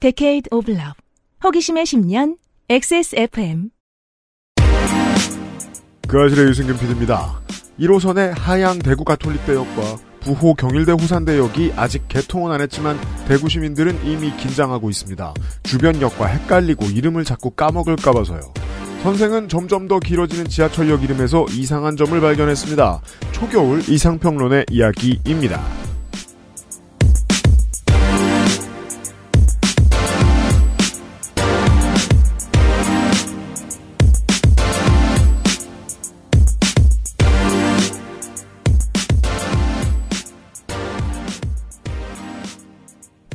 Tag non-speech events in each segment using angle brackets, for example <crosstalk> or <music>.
Decade of Love 호기심의 10년 XSFM 그아실의 유승균 PD입니다. 1호선의 하양 대구 가톨릭대역과 부호 경일대 후산대역이 아직 개통은 안 했지만 대구 시민들은 이미 긴장하고 있습니다. 주변 역과 헷갈리고 이름을 자꾸 까먹을까 봐서요. 선생은 점점 더 길어지는 지하철역 이름에서 이상한 점을 발견했습니다. 초겨울 이상평론의 이야기입니다.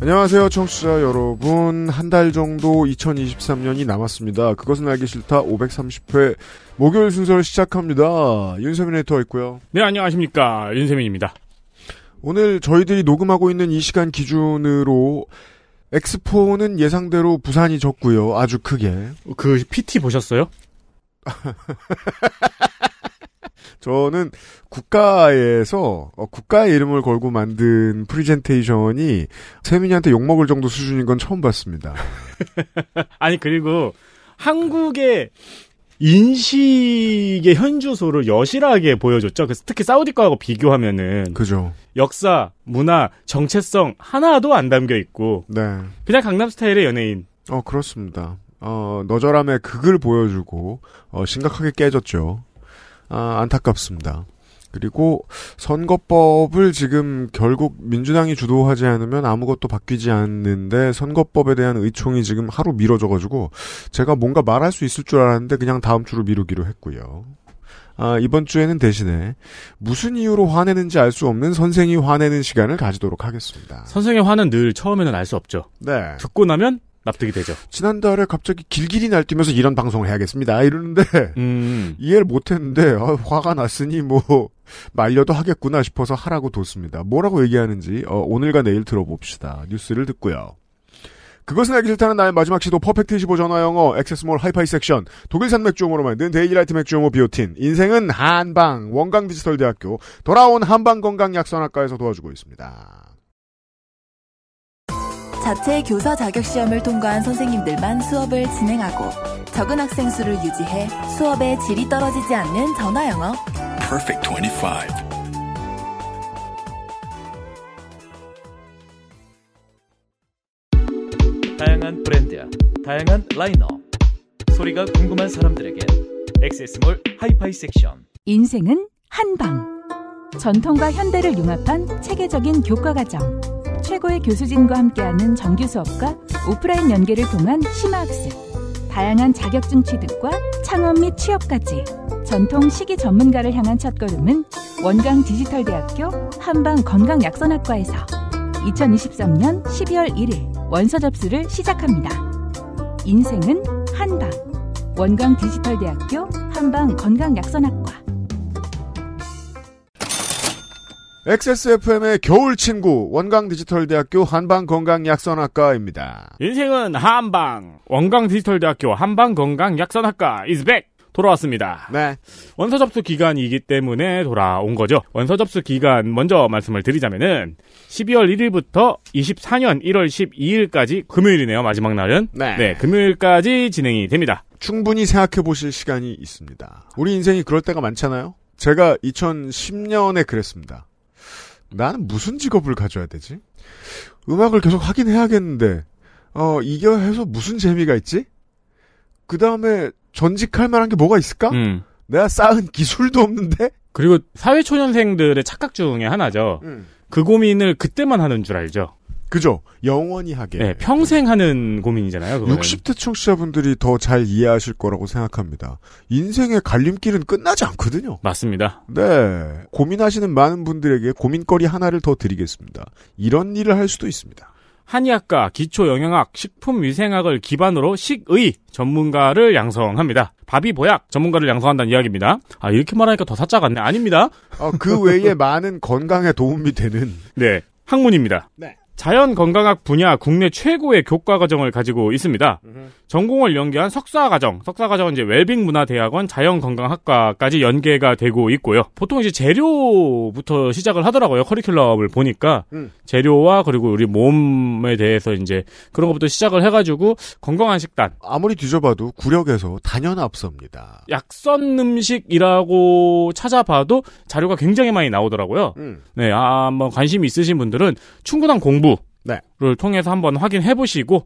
안녕하세요, 청취자 여러분. 한 달 정도 2023년이 남았습니다. 그것은 알기 싫다 530회 목요일 순서를 시작합니다. 윤세민 에디터 있고요. 네, 안녕하십니까. 윤세민입니다. 오늘 저희들이 녹음하고 있는 이 시간 기준으로 엑스포는 예상대로 부산이 졌고요. 아주 크게. 그 PT 보셨어요? <laughs> 저는 국가에서 어, 국가의 이름을 걸고 만든 프리젠테이션이 세민이한테 욕먹을 정도 수준인 건 처음 봤습니다. <laughs> 아니 그리고 한국의 인식의 현주소를 여실하게 보여줬죠. 그래서 특히 사우디 과하고 비교하면은 그죠. 역사, 문화, 정체성 하나도 안 담겨 있고 네. 그냥 강남 스타일의 연예인. 어 그렇습니다. 어 너저람의 극을 보여주고 어, 심각하게 깨졌죠. 아, 안타깝습니다. 그리고 선거법을 지금 결국 민주당이 주도하지 않으면 아무것도 바뀌지 않는데 선거법에 대한 의총이 지금 하루 미뤄져가지고 제가 뭔가 말할 수 있을 줄 알았는데 그냥 다음 주로 미루기로 했고요. 아, 이번 주에는 대신에 무슨 이유로 화내는지 알 수 없는 선생이 화내는 시간을 가지도록 하겠습니다. 선생의 화는 늘 처음에는 알 수 없죠. 네. 듣고 나면 납득이 되죠. 지난달에 갑자기 길길이 날뛰면서 이런 방송을 해야겠습니다. 이러는데 음. <laughs> 이해를 못했는데 아, 화가 났으니 뭐 말려도 하겠구나 싶어서 하라고 뒀습니다. 뭐라고 얘기하는지 어, 오늘과 내일 들어봅시다. 뉴스를 듣고요. 그것은 알기 싫다는 나의 마지막 시도 퍼펙트 25 전화 영어 액세스몰 하이파이 섹션 독일산 맥주용모로 만든 데일리라이트 맥주 용어 비오틴 인생은 한방 원광 디지털 대학교 돌아온 한방 건강 약선학과에서 도와주고 있습니다. 자체 교사 자격 시험을 통과한 선생님들만 수업을 진행하고 적은 학생 수를 유지해 수업의 질이 떨어지지 않는 전화 영어. Perfect 25. 다양한 브랜드야, 다양한 라인업. 소리가 궁금한 사람들에게 엑세스몰 하이파이 섹션. 인생은 한 방. 전통과 현대를 융합한 체계적인 교과 과정. 최고의 교수진과 함께하는 정규 수업과 오프라인 연계를 통한 심화학습, 다양한 자격증 취득과 창업 및 취업까지 전통 식이 전문가를 향한 첫걸음은 원광 디지털대학교 한방 건강약선학과에서 2023년 12월 1일 원서 접수를 시작합니다. 인생은 한방 원광 디지털대학교 한방 건강약선학과 XSFM의 겨울 친구 원광 디지털대학교 한방 건강 약선학과입니다. 인생은 한방 원광 디지털대학교 한방 건강 약선학과 is back. 돌아왔습니다. 네. 원서 접수 기간이기 때문에 돌아온 거죠. 원서 접수 기간 먼저 말씀을 드리자면은 12월 1일부터 24년 1월 12일까지 금요일이네요. 마지막 날은. 네. 네 금요일까지 진행이 됩니다. 충분히 생각해 보실 시간이 있습니다. 우리 인생이 그럴 때가 많잖아요. 제가 2010년에 그랬습니다. 나는 무슨 직업을 가져야 되지? 음악을 계속 하긴 해야겠는데, 어, 이겨 해서 무슨 재미가 있지? 그 다음에 전직할 만한 게 뭐가 있을까? 음. 내가 쌓은 기술도 없는데? 그리고 사회초년생들의 착각 중에 하나죠. 음. 그 고민을 그때만 하는 줄 알죠. 그죠. 영원히 하게. 네, 평생 하는 고민이잖아요. 그거는. 60대 청취자분들이 더 잘 이해하실 거라고 생각합니다. 인생의 갈림길은 끝나지 않거든요. 맞습니다. 네. 고민하시는 많은 분들에게 고민거리 하나를 더 드리겠습니다. 이런 일을 할 수도 있습니다. 한의학과, 기초영양학, 식품위생학을 기반으로 식의 전문가를 양성합니다. 밥이 보약 전문가를 양성한다는 이야기입니다. 아 이렇게 말하니까 더 사짜 같네. 아닙니다. 아, 그 외에 많은 건강에 도움이 되는 네 학문입니다. 네. 자연건강학 분야 국내 최고의 교과 과정을 가지고 있습니다. 으흠. 전공을 연계한 석사 과정, 석사 과정은 이제 웰빙 문화대학원 자연건강학과까지 연계가 되고 있고요. 보통 이제 재료부터 시작을 하더라고요. 커리큘럼을 보니까 음. 재료와 그리고 우리 몸에 대해서 이제 그런 것부터 시작을 해가지고 건강한 식단. 아무리 뒤져봐도 구력에서 단연 앞섭니다. 약선 음식이라고 찾아봐도 자료가 굉장히 많이 나오더라고요. 음. 네, 아, 한번 뭐 관심 이 있으신 분들은 충분한 공부 네. 를 통해서 한번 확인해 보시고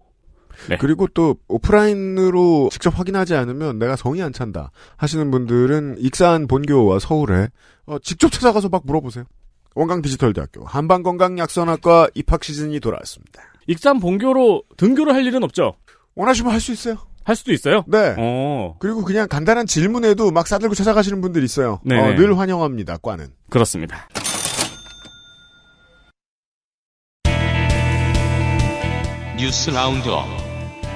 네. 그리고 또 오프라인으로 직접 확인하지 않으면 내가 정이 안 찬다 하시는 분들은 익산 본교와 서울에 어, 직접 찾아가서 막 물어보세요. 원광 디지털대학교 한방건강약선학과 입학 시즌이 돌아왔습니다. 익산 본교로 등교를 할 일은 없죠? 원하시면 할 수 있어요. 할 수도 있어요? 네. 어. 그리고 그냥 간단한 질문에도 막 싸들고 찾아가시는 분들 있어요. 네. 어, 늘 환영합니다. 과는. 그렇습니다. 뉴스 라운드업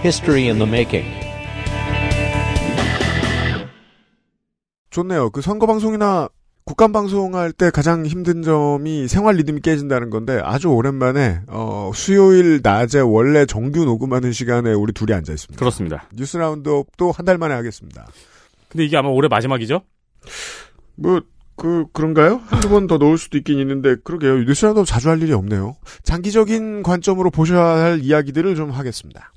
h 스토리 o r y in 좋네요. 그 선거 방송이나 국감 방송할 때 가장 힘든 점이 생활 리듬이 깨진다는 건데 아주 오랜만에 어, 수요일 낮에 원래 정규 녹음하는 시간에 우리 둘이 앉아 있습니다. 그렇습니다. 뉴스 라운드업도 한달 만에 하겠습니다. 근데 이게 아마 올해 마지막이죠? 뭐그 그런가요? 한두 번 더 넣을 수도 있긴 있는데 그러게요. 뉴스라도 자주 할 일이 없네요. 장기적인 관점으로 보셔야 할 이야기들을 좀 하겠습니다.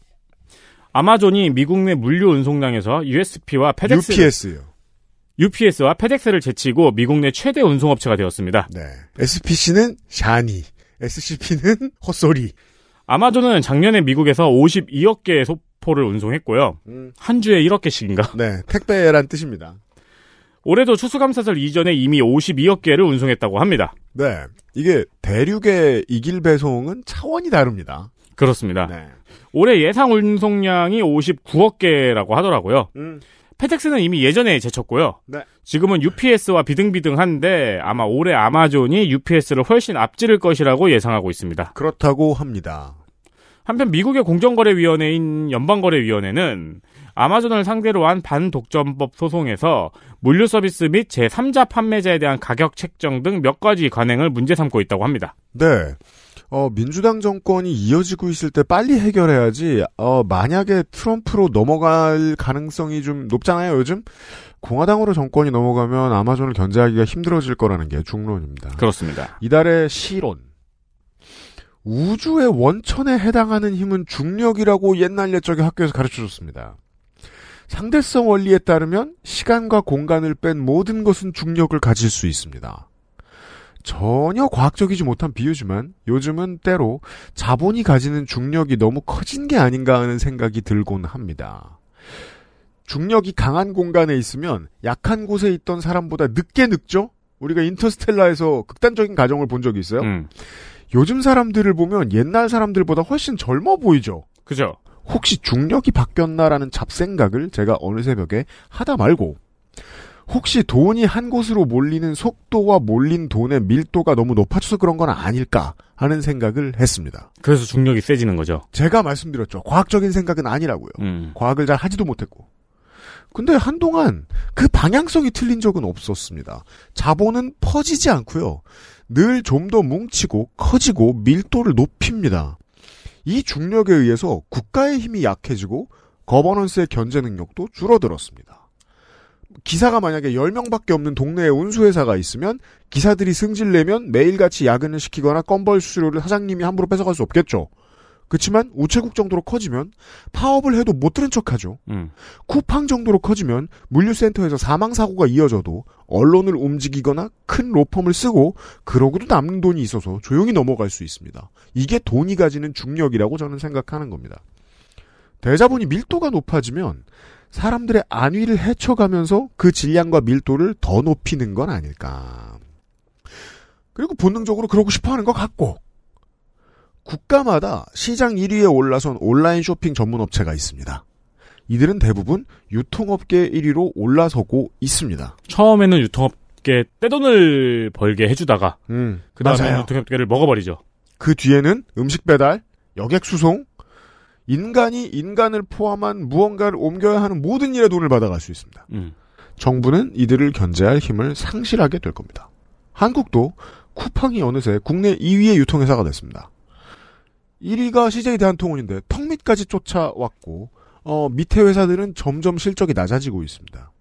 아마존이 미국 내 물류 운송량에서 USP와 페덱스 UPS요. UPS와 페덱스를 제치고 미국 내 최대 운송업체가 되었습니다. 네. SPC는 샤니, SCP는 헛소리. 아마존은 작년에 미국에서 52억 개의 소포를 운송했고요. 음. 한 주에 1억 개씩인가? 네, 택배란 뜻입니다. 올해도 추수감사설 이전에 이미 52억 개를 운송했다고 합니다. 네. 이게 대륙의 이길 배송은 차원이 다릅니다. 그렇습니다. 네. 올해 예상 운송량이 59억 개라고 하더라고요. 음. 페텍스는 이미 예전에 제쳤고요. 네. 지금은 UPS와 비등비등한데 아마 올해 아마존이 UPS를 훨씬 앞지를 것이라고 예상하고 있습니다. 그렇다고 합니다. 한편 미국의 공정거래위원회인 연방거래위원회는 아마존을 상대로 한 반독점법 소송에서 물류 서비스 및 제3자 판매자에 대한 가격 책정 등 몇 가지 관행을 문제 삼고 있다고 합니다. 네. 어, 민주당 정권이 이어지고 있을 때 빨리 해결해야지, 어, 만약에 트럼프로 넘어갈 가능성이 좀 높잖아요, 요즘? 공화당으로 정권이 넘어가면 아마존을 견제하기가 힘들어질 거라는 게 중론입니다. 그렇습니다. 이달의 실론 우주의 원천에 해당하는 힘은 중력이라고 옛날 옛적에 학교에서 가르쳐 줬습니다. 상대성 원리에 따르면 시간과 공간을 뺀 모든 것은 중력을 가질 수 있습니다. 전혀 과학적이지 못한 비유지만 요즘은 때로 자본이 가지는 중력이 너무 커진 게 아닌가 하는 생각이 들곤 합니다. 중력이 강한 공간에 있으면 약한 곳에 있던 사람보다 늦게 늙죠? 우리가 인터스텔라에서 극단적인 가정을 본 적이 있어요. 음. 요즘 사람들을 보면 옛날 사람들보다 훨씬 젊어 보이죠. 그죠. 혹시 중력이 바뀌었나라는 잡생각을 제가 어느 새벽에 하다 말고 혹시 돈이 한 곳으로 몰리는 속도와 몰린 돈의 밀도가 너무 높아져서 그런 건 아닐까 하는 생각을 했습니다. 그래서 중력이 세지는 거죠. 제가 말씀드렸죠. 과학적인 생각은 아니라고요. 음. 과학을 잘 하지도 못했고. 근데 한동안 그 방향성이 틀린 적은 없었습니다. 자본은 퍼지지 않고요. 늘 좀 더 뭉치고 커지고 밀도를 높입니다. 이 중력에 의해서 국가의 힘이 약해지고 거버넌스의 견제 능력도 줄어들었습니다. 기사가 만약에 10명밖에 없는 동네에 운수회사가 있으면 기사들이 승질내면 매일같이 야근을 시키거나 건벌 수수료를 사장님이 함부로 뺏어갈 수 없겠죠. 그렇지만 우체국 정도로 커지면 파업을 해도 못 들은 척하죠. 음. 쿠팡 정도로 커지면 물류센터에서 사망 사고가 이어져도 언론을 움직이거나 큰 로펌을 쓰고 그러고도 남는 돈이 있어서 조용히 넘어갈 수 있습니다. 이게 돈이 가지는 중력이라고 저는 생각하는 겁니다. 대자본이 밀도가 높아지면 사람들의 안위를 헤쳐가면서 그 질량과 밀도를 더 높이는 건 아닐까. 그리고 본능적으로 그러고 싶어 하는 것 같고, 국가마다 시장 1위에 올라선 온라인 쇼핑 전문 업체가 있습니다. 이들은 대부분 유통업계 1위로 올라서고 있습니다. 처음에는 유통업계 떼돈을 벌게 해주다가 음, 그 다음에 유통업계를 먹어버리죠. 그 뒤에는 음식 배달, 여객 수송, 인간이 인간을 포함한 무언가를 옮겨야 하는 모든 일에 돈을 받아갈 수 있습니다. 음. 정부는 이들을 견제할 힘을 상실하게 될 겁니다. 한국도 쿠팡이 어느새 국내 2위의 유통회사가 됐습니다. 1위가 CJ 대한통운인데 턱밑까지 쫓아왔고 어, 밑에 회사들은 점점 실적이 낮아지고 있습니다.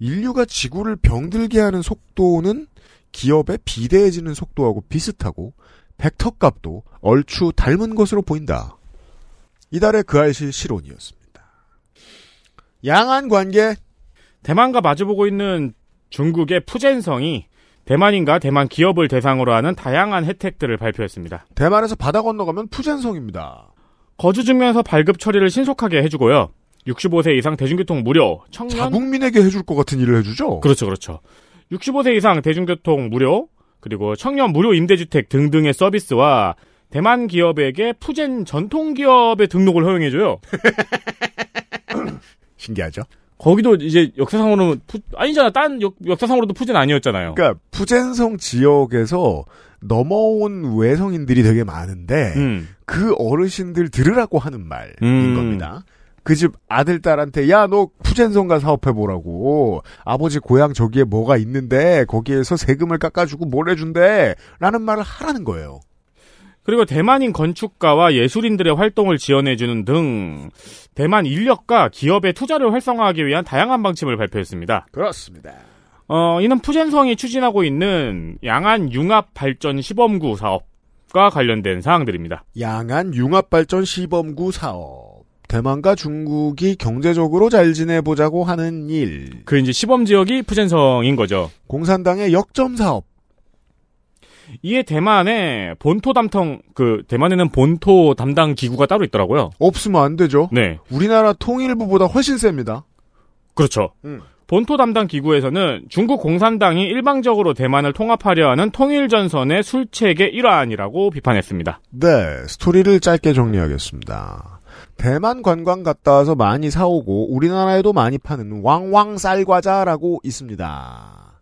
인류가 지구를 병들게 하는 속도는 기업에 비대해지는 속도하고 비슷하고 벡터값도 얼추 닮은 것으로 보인다. 이달의 그 알실 실온이었습니다. 양안 관계 대만과 마주보고 있는 중국의 푸젠성이 대만인가 대만 기업을 대상으로 하는 다양한 혜택들을 발표했습니다. 대만에서 바다 건너가면 푸젠성입니다. 거주 증명서 발급 처리를 신속하게 해주고요. 65세 이상 대중교통 무료, 청년 자국민에게 해줄 것 같은 일을 해주죠. 그렇죠, 그렇죠. 65세 이상 대중교통 무료, 그리고 청년 무료 임대주택 등등의 서비스와 대만 기업에게 푸젠 전통 기업의 등록을 허용해줘요. <laughs> 신기하죠? 거기도 이제 역사상으로는 푸, 아니잖아. 딴 역, 역사상으로도 푸젠 아니었잖아요. 그러니까 푸젠성 지역에서 넘어온 외성인들이 되게 많은데 음. 그 어르신들 들으라고 하는 말인 음. 겁니다. 그 집 아들 딸한테 야 너 푸젠성가 사업해 보라고 아버지 고향 저기에 뭐가 있는데 거기에서 세금을 깎아주고 뭘 해준대라는 말을 하라는 거예요. 그리고 대만인 건축가와 예술인들의 활동을 지원해주는 등 대만 인력과 기업의 투자를 활성화하기 위한 다양한 방침을 발표했습니다. 그렇습니다. 어, 이는 푸젠성이 추진하고 있는 양안 융합 발전 시범구 사업과 관련된 사항들입니다. 양안 융합 발전 시범구 사업. 대만과 중국이 경제적으로 잘 지내보자고 하는 일. 그 이제 시범 지역이 푸젠성인 거죠. 공산당의 역점 사업. 이에 대만에 본토 담당 그 대만에는 본토 담당 기구가 따로 있더라고요. 없으면 안 되죠. 네. 우리나라 통일부보다 훨씬 셉니다. 그렇죠. 음. 본토 담당 기구에서는 중국 공산당이 일방적으로 대만을 통합하려 하는 통일전선의 술책의 일환이라고 비판했습니다. 네, 스토리를 짧게 정리하겠습니다. 대만 관광 갔다 와서 많이 사오고 우리나라에도 많이 파는 왕왕 쌀과자라고 있습니다.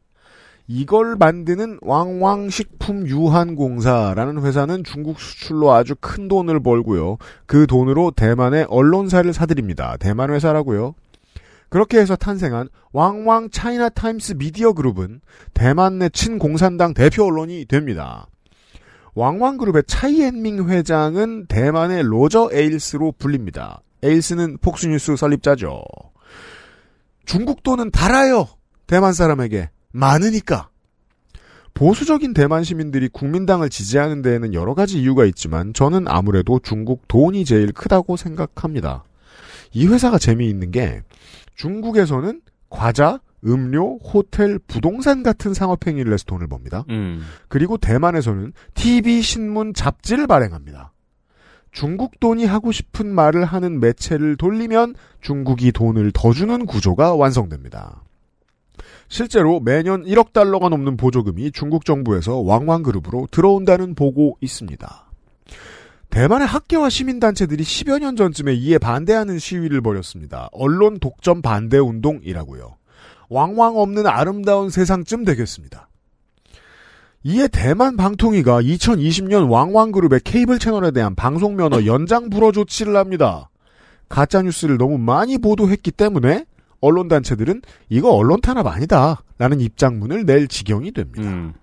이걸 만드는 왕왕식품 유한공사라는 회사는 중국 수출로 아주 큰 돈을 벌고요. 그 돈으로 대만의 언론사를 사들입니다. 대만 회사라고요. 그렇게 해서 탄생한 왕왕 차이나 타임스 미디어 그룹은 대만 내 친공산당 대표 언론이 됩니다. 왕왕 그룹의 차이엔밍 회장은 대만의 로저 에일스로 불립니다. 에일스는 폭스뉴스 설립자죠. 중국 돈은 달아요. 대만 사람에게 많으니까. 보수적인 대만 시민들이 국민당을 지지하는 데에는 여러 가지 이유가 있지만 저는 아무래도 중국 돈이 제일 크다고 생각합니다. 이 회사가 재미있는 게 중국에서는 과자, 음료, 호텔, 부동산 같은 상업 행위를 해서 돈을 법니다. 음. 그리고 대만에서는 TV, 신문, 잡지를 발행합니다. 중국 돈이 하고 싶은 말을 하는 매체를 돌리면 중국이 돈을 더 주는 구조가 완성됩니다. 실제로 매년 1억 달러가 넘는 보조금이 중국 정부에서 왕왕그룹으로 들어온다는 보고 있습니다. 대만의 학계와 시민단체들이 10여 년 전쯤에 이에 반대하는 시위를 벌였습니다. 언론 독점 반대 운동이라고요. 왕왕 없는 아름다운 세상쯤 되겠습니다. 이에 대만 방통위가 2020년 왕왕그룹의 케이블 채널에 대한 방송 면허 연장 불허 조치를 합니다. 가짜뉴스를 너무 많이 보도했기 때문에 언론 단체들은 이거 언론 탄압 아니다라는 입장문을 낼 지경이 됩니다. 음.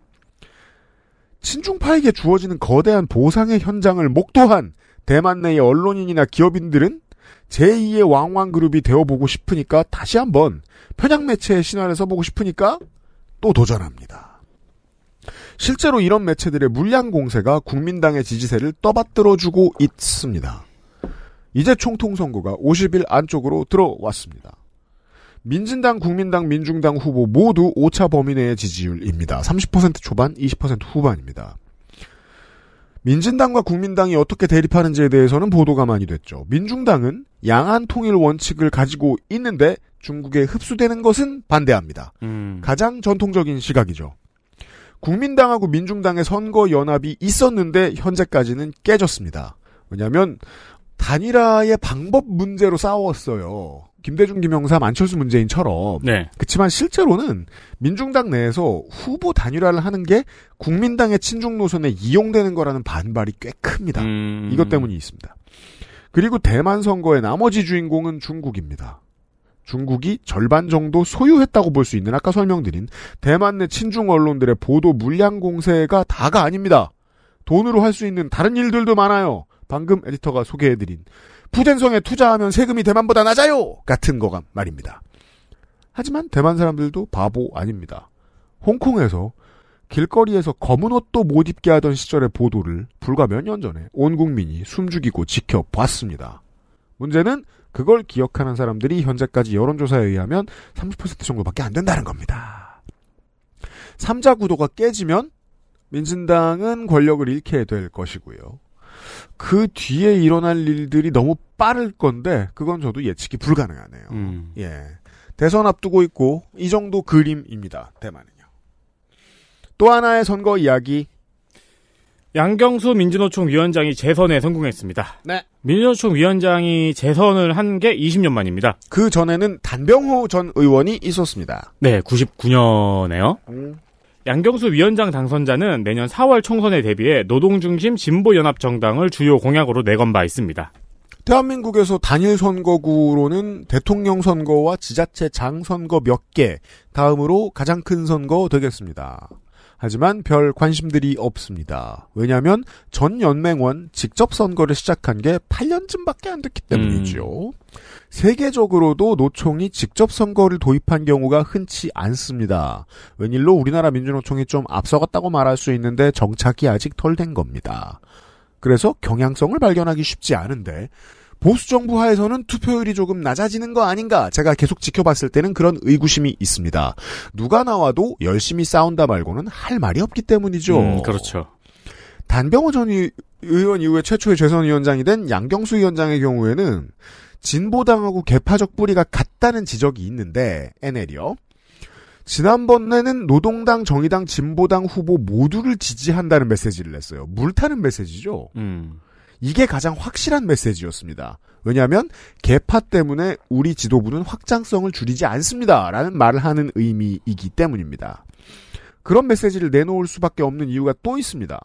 친중파에게 주어지는 거대한 보상의 현장을 목도한 대만 내의 언론인이나 기업인들은 제2의 왕왕그룹이 되어보고 싶으니까 다시 한번 편향 매체의 신화를 써보고 싶으니까 또 도전합니다. 실제로 이런 매체들의 물량 공세가 국민당의 지지세를 떠받들어주고 있습니다. 이제 총통선거가 50일 안쪽으로 들어왔습니다. 민진당, 국민당, 민중당 후보 모두 5차 범위 내의 지지율입니다. 30% 초반, 20% 후반입니다. 민진당과 국민당이 어떻게 대립하는지에 대해서는 보도가 많이 됐죠. 민중당은 양안 통일 원칙을 가지고 있는데 중국에 흡수되는 것은 반대합니다. 음. 가장 전통적인 시각이죠. 국민당하고 민중당의 선거 연합이 있었는데 현재까지는 깨졌습니다. 왜냐하면 단일화의 방법 문제로 싸웠어요. 김대중 김영삼 안철수 문재인처럼 네. 그렇지만 실제로는 민중당 내에서 후보 단일화를 하는 게 국민당의 친중 노선에 이용되는 거라는 반발이 꽤 큽니다. 음... 이것 때문이 있습니다. 그리고 대만 선거의 나머지 주인공은 중국입니다. 중국이 절반 정도 소유했다고 볼 수 있는 아까 설명드린 대만 내 친중 언론들의 보도 물량 공세가 다가 아닙니다. 돈으로 할 수 있는 다른 일들도 많아요. 방금 에디터가 소개해드린 푸젠성에 투자하면 세금이 대만보다 낮아요! 같은 거가 말입니다. 하지만 대만 사람들도 바보 아닙니다. 홍콩에서 길거리에서 검은 옷도 못 입게 하던 시절의 보도를 불과 몇 년 전에 온 국민이 숨죽이고 지켜봤습니다. 문제는 그걸 기억하는 사람들이 현재까지 여론조사에 의하면 30% 정도밖에 안 된다는 겁니다. 3자 구도가 깨지면 민진당은 권력을 잃게 될 것이고요. 그 뒤에 일어날 일들이 너무 빠를 건데 그건 저도 예측이 불가능하네요. 음. 예. 대선 앞두고 있고 이 정도 그림입니다. 대만은요. 또 하나의 선거 이야기. 양경수 민주노총 위원장이 재선에 성공했습니다. 네. 민주노총 위원장이 재선을 한 게 20년 만입니다. 그 전에는 단병호 전 의원이 있었습니다. 네, 99년에요. 음. 양경수 위원장 당선자는 내년 4월 총선에 대비해 노동중심 진보연합정당을 주요 공약으로 내건 바 있습니다. 대한민국에서 단일 선거구로는 대통령 선거와 지자체 장 선거 몇 개, 다음으로 가장 큰 선거 되겠습니다. 하지만 별 관심들이 없습니다. 왜냐하면 전 연맹원 직접 선거를 시작한 게 8년쯤밖에 안 됐기 때문이죠. 음. 세계적으로도 노총이 직접 선거를 도입한 경우가 흔치 않습니다. 웬일로 우리나라 민주노총이 좀 앞서갔다고 말할 수 있는데 정착이 아직 덜 된 겁니다. 그래서 경향성을 발견하기 쉽지 않은데 보수 정부 하에서는 투표율이 조금 낮아지는 거 아닌가 제가 계속 지켜봤을 때는 그런 의구심이 있습니다. 누가 나와도 열심히 싸운다 말고는 할 말이 없기 때문이죠. 음, 그렇죠. 단병호 전 의원 이후에 최초의 재선위원장이 된 양경수 위원장의 경우에는 진보당하고 개파적 뿌리가 같다는 지적이 있는데 NL이요. 지난번에는 노동당, 정의당, 진보당 후보 모두를 지지한다는 메시지를 냈어요. 물타는 메시지죠. 음. 이게 가장 확실한 메시지였습니다. 왜냐하면 개파 때문에 우리 지도부는 확장성을 줄이지 않습니다라는 말을 하는 의미이기 때문입니다. 그런 메시지를 내놓을 수밖에 없는 이유가 또 있습니다.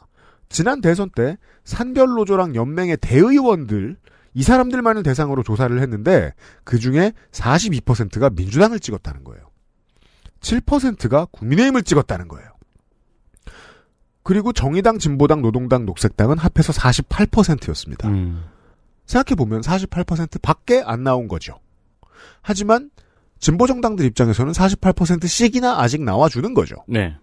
지난 대선 때산별로조랑 연맹의 대의원들 이 사람들만을 대상으로 조사를 했는데 그 중에 42%가 민주당을 찍었다는 거예요. 7%가 국민의힘을 찍었다는 거예요. 그리고 정의당, 진보당, 노동당, 녹색당은 합해서 48%였습니다. 음. 생각해보면 48% 밖에 안 나온 거죠. 하지만 진보정당들 입장에서는 48%씩이나 아직 나와주는 거죠. 네.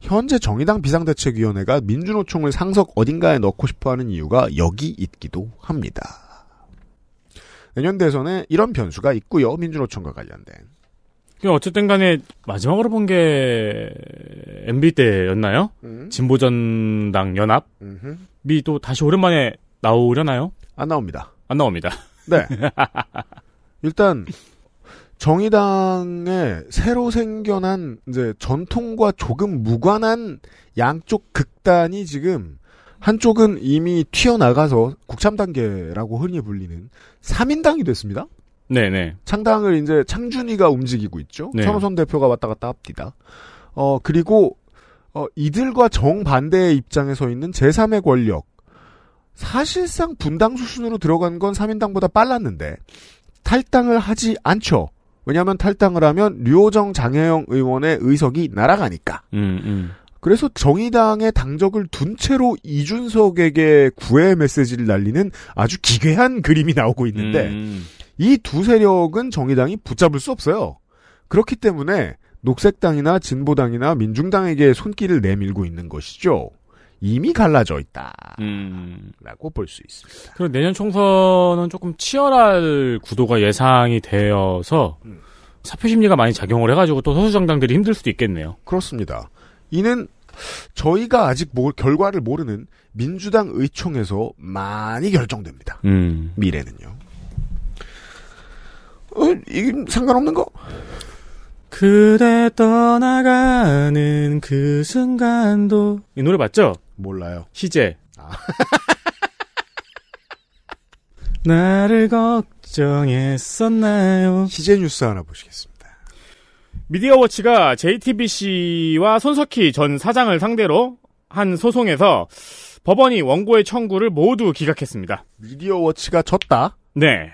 현재 정의당 비상대책위원회가 민주노총을 상석 어딘가에 넣고 싶어하는 이유가 여기 있기도 합니다. 내년 대선에 이런 변수가 있고요. 민주노총과 관련된. 어쨌든 간에 마지막으로 본게 MB 때였나요? 음. 진보전당 연합이 또 다시 오랜만에 나오려나요? 안 나옵니다. 안 나옵니다. 네. <laughs> 일단 정의당에 새로 생겨난 이제 전통과 조금 무관한 양쪽 극단이 지금 한쪽은 이미 튀어나가서 국참 단계라고 흔히 불리는 3인당이 됐습니다. 네네. 네. 창당을 이제 창준이가 움직이고 있죠. 네. 천호선 대표가 왔다 갔다 합니다 어, 그리고, 어, 이들과 정반대의 입장에 서 있는 제3의 권력. 사실상 분당 수순으로 들어간 건 3인당보다 빨랐는데, 탈당을 하지 않죠. 왜냐하면 탈당을 하면 류호정 장혜영 의원의 의석이 날아가니까. 음, 음. 그래서 정의당의 당적을 둔 채로 이준석에게 구애 메시지를 날리는 아주 기괴한 그림이 나오고 있는데 음. 음. 이두 세력은 정의당이 붙잡을 수 없어요. 그렇기 때문에 녹색당이나 진보당이나 민중당에게 손길을 내밀고 있는 것이죠. 이미 갈라져 있다라고 음. 볼수 있습니다. 그럼 내년 총선은 조금 치열할 구도가 예상이 되어서 음. 사표 심리가 많이 작용을 해가지고 또 소수 정당들이 힘들 수도 있겠네요. 그렇습니다. 이는 저희가 아직 뭐 결과를 모르는 민주당 의총에서 많이 결정됩니다. 음. 미래는요. 어, 이게 상관없는 거? 그대 떠나가는 그 순간도 이 노래 맞죠? 몰라요. 희재. 아. <laughs> 나를 걱정했었나요? 희재 뉴스 하나 보시겠습니다. 미디어워치가 JTBC와 손석희 전 사장을 상대로 한 소송에서 법원이 원고의 청구를 모두 기각했습니다. 미디어워치가 졌다? 네.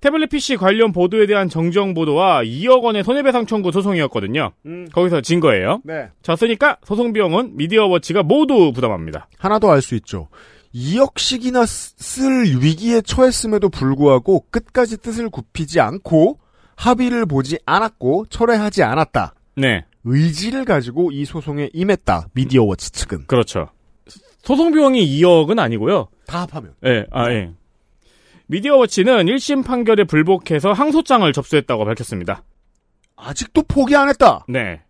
태블릿 PC 관련 보도에 대한 정정 보도와 2억 원의 손해배상 청구 소송이었거든요. 음. 거기서 진 거예요. 네. 졌으니까 소송 비용은 미디어워치가 모두 부담합니다. 하나 더 알 수 있죠. 2억씩이나 쓸 위기에 처했음에도 불구하고 끝까지 뜻을 굽히지 않고 합의를 보지 않았고 철회하지 않았다. 네. 의지를 가지고 이 소송에 임했다. 미디어워치 측은. 그렇죠. 소송 비용이 2억은 아니고요. 다 합하면. 예, 네, 아, 예. 네. 미디어워치는 1심 판결에 불복해서 항소장을 접수했다고 밝혔습니다. 아직도 포기 안 했다. 네.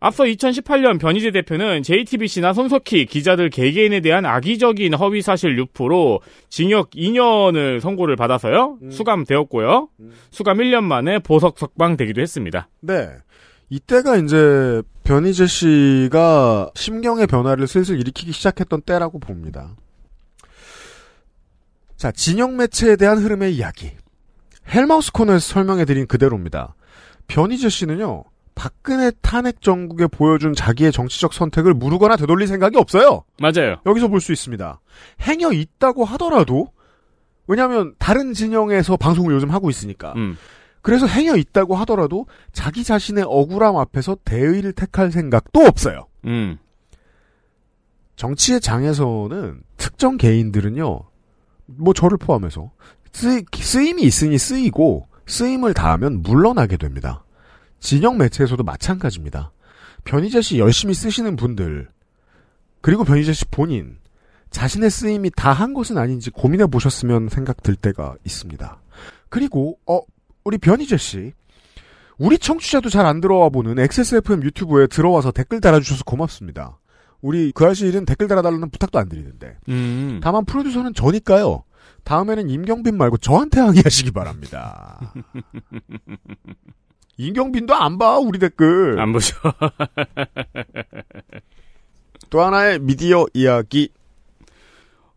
앞서 2018년 변희재 대표는 JTBC나 손석희 기자들 개개인에 대한 악의적인 허위 사실 유포로 징역 2년을 선고를 받아서요. 음. 수감되었고요. 음. 수감 1년 만에 보석 석방되기도 했습니다. 네. 이때가 이제 변희재 씨가 심경의 변화를 슬슬 일으키기 시작했던 때라고 봅니다. 자, 진영 매체에 대한 흐름의 이야기. 헬마우스 코너에서 설명해드린 그대로입니다. 변희재 씨는요, 박근혜 탄핵 정국에 보여준 자기의 정치적 선택을 무르거나 되돌릴 생각이 없어요. 맞아요. 여기서 볼 수 있습니다. 행여 있다고 하더라도 왜냐하면 다른 진영에서 방송을 요즘 하고 있으니까. 음. 그래서 행여 있다고 하더라도 자기 자신의 억울함 앞에서 대의를 택할 생각도 없어요. 음. 정치의 장에서는 특정 개인들은요 뭐 저를 포함해서 쓰, 쓰임이 있으니 쓰이고 쓰임을 다하면 물러나게 됩니다. 진영 매체에서도 마찬가지입니다. 변희재 씨 열심히 쓰시는 분들 그리고 변희재 씨 본인 자신의 쓰임이 다 한 것은 아닌지 고민해 보셨으면 생각 들 때가 있습니다. 그리고 어 우리 변희재 씨 우리 청취자도 잘 안 들어와 보는 XSFM 유튜브에 들어와서 댓글 달아주셔서 고맙습니다. 우리 그아저씨 일은 댓글 달아달라는 부탁도 안 드리는데. 음. 다만 프로듀서는 저니까요. 다음에는 임경빈 말고 저한테 항의하시기 바랍니다. <laughs> 임경빈도 안 봐, 우리 댓글. 안 보죠. <laughs> 또 하나의 미디어 이야기.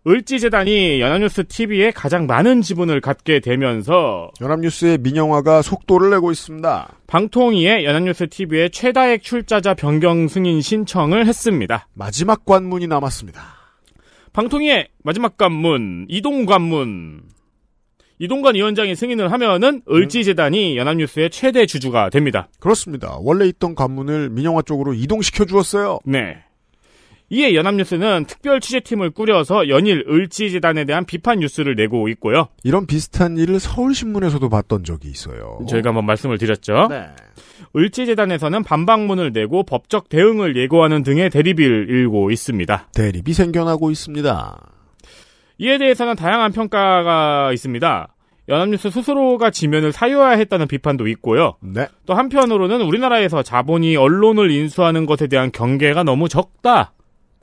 을지재단이 연합뉴스 TV에 가장 많은 지분을 갖게 되면서 연합뉴스의 민영화가 속도를 내고 있습니다. 방통위에 연합뉴스 TV의 최다액 출자자 변경 승인 신청을 했습니다. 마지막 관문이 남았습니다. 방통위의 마지막 관문 이동 관문 이동관 위원장이 승인을 하면은 음. 을지재단이 연합뉴스의 최대 주주가 됩니다. 그렇습니다. 원래 있던 관문을 민영화 쪽으로 이동시켜 주었어요. 네. 이에 연합뉴스는 특별 취재팀을 꾸려서 연일 을지재단에 대한 비판 뉴스를 내고 있고요. 이런 비슷한 일을 서울신문에서도 봤던 적이 있어요. 저희가 한번 말씀을 드렸죠. 네. 을지재단에서는 반박문을 내고 법적 대응을 예고하는 등의 대립을 일고 있습니다. 대립이 생겨나고 있습니다. 이에 대해서는 다양한 평가가 있습니다. 연합뉴스 스스로가 지면을 사유화했다는 비판도 있고요. 네. 또 한편으로는 우리나라에서 자본이 언론을 인수하는 것에 대한 경계가 너무 적다.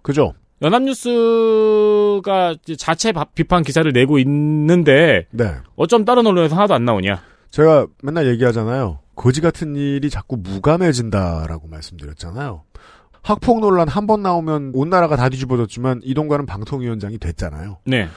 그죠? 연합뉴스가 자체 비판 기사를 내고 있는데 네. 어쩜 다른 언론에서 하나도 안 나오냐? 제가 맨날 얘기하잖아요. 거지 같은 일이 자꾸 무감해진다라고 말씀드렸잖아요. 학폭 논란 한 번 나오면 온 나라가 다 뒤집어졌지만 이동관은 방통위원장이 됐잖아요. 네.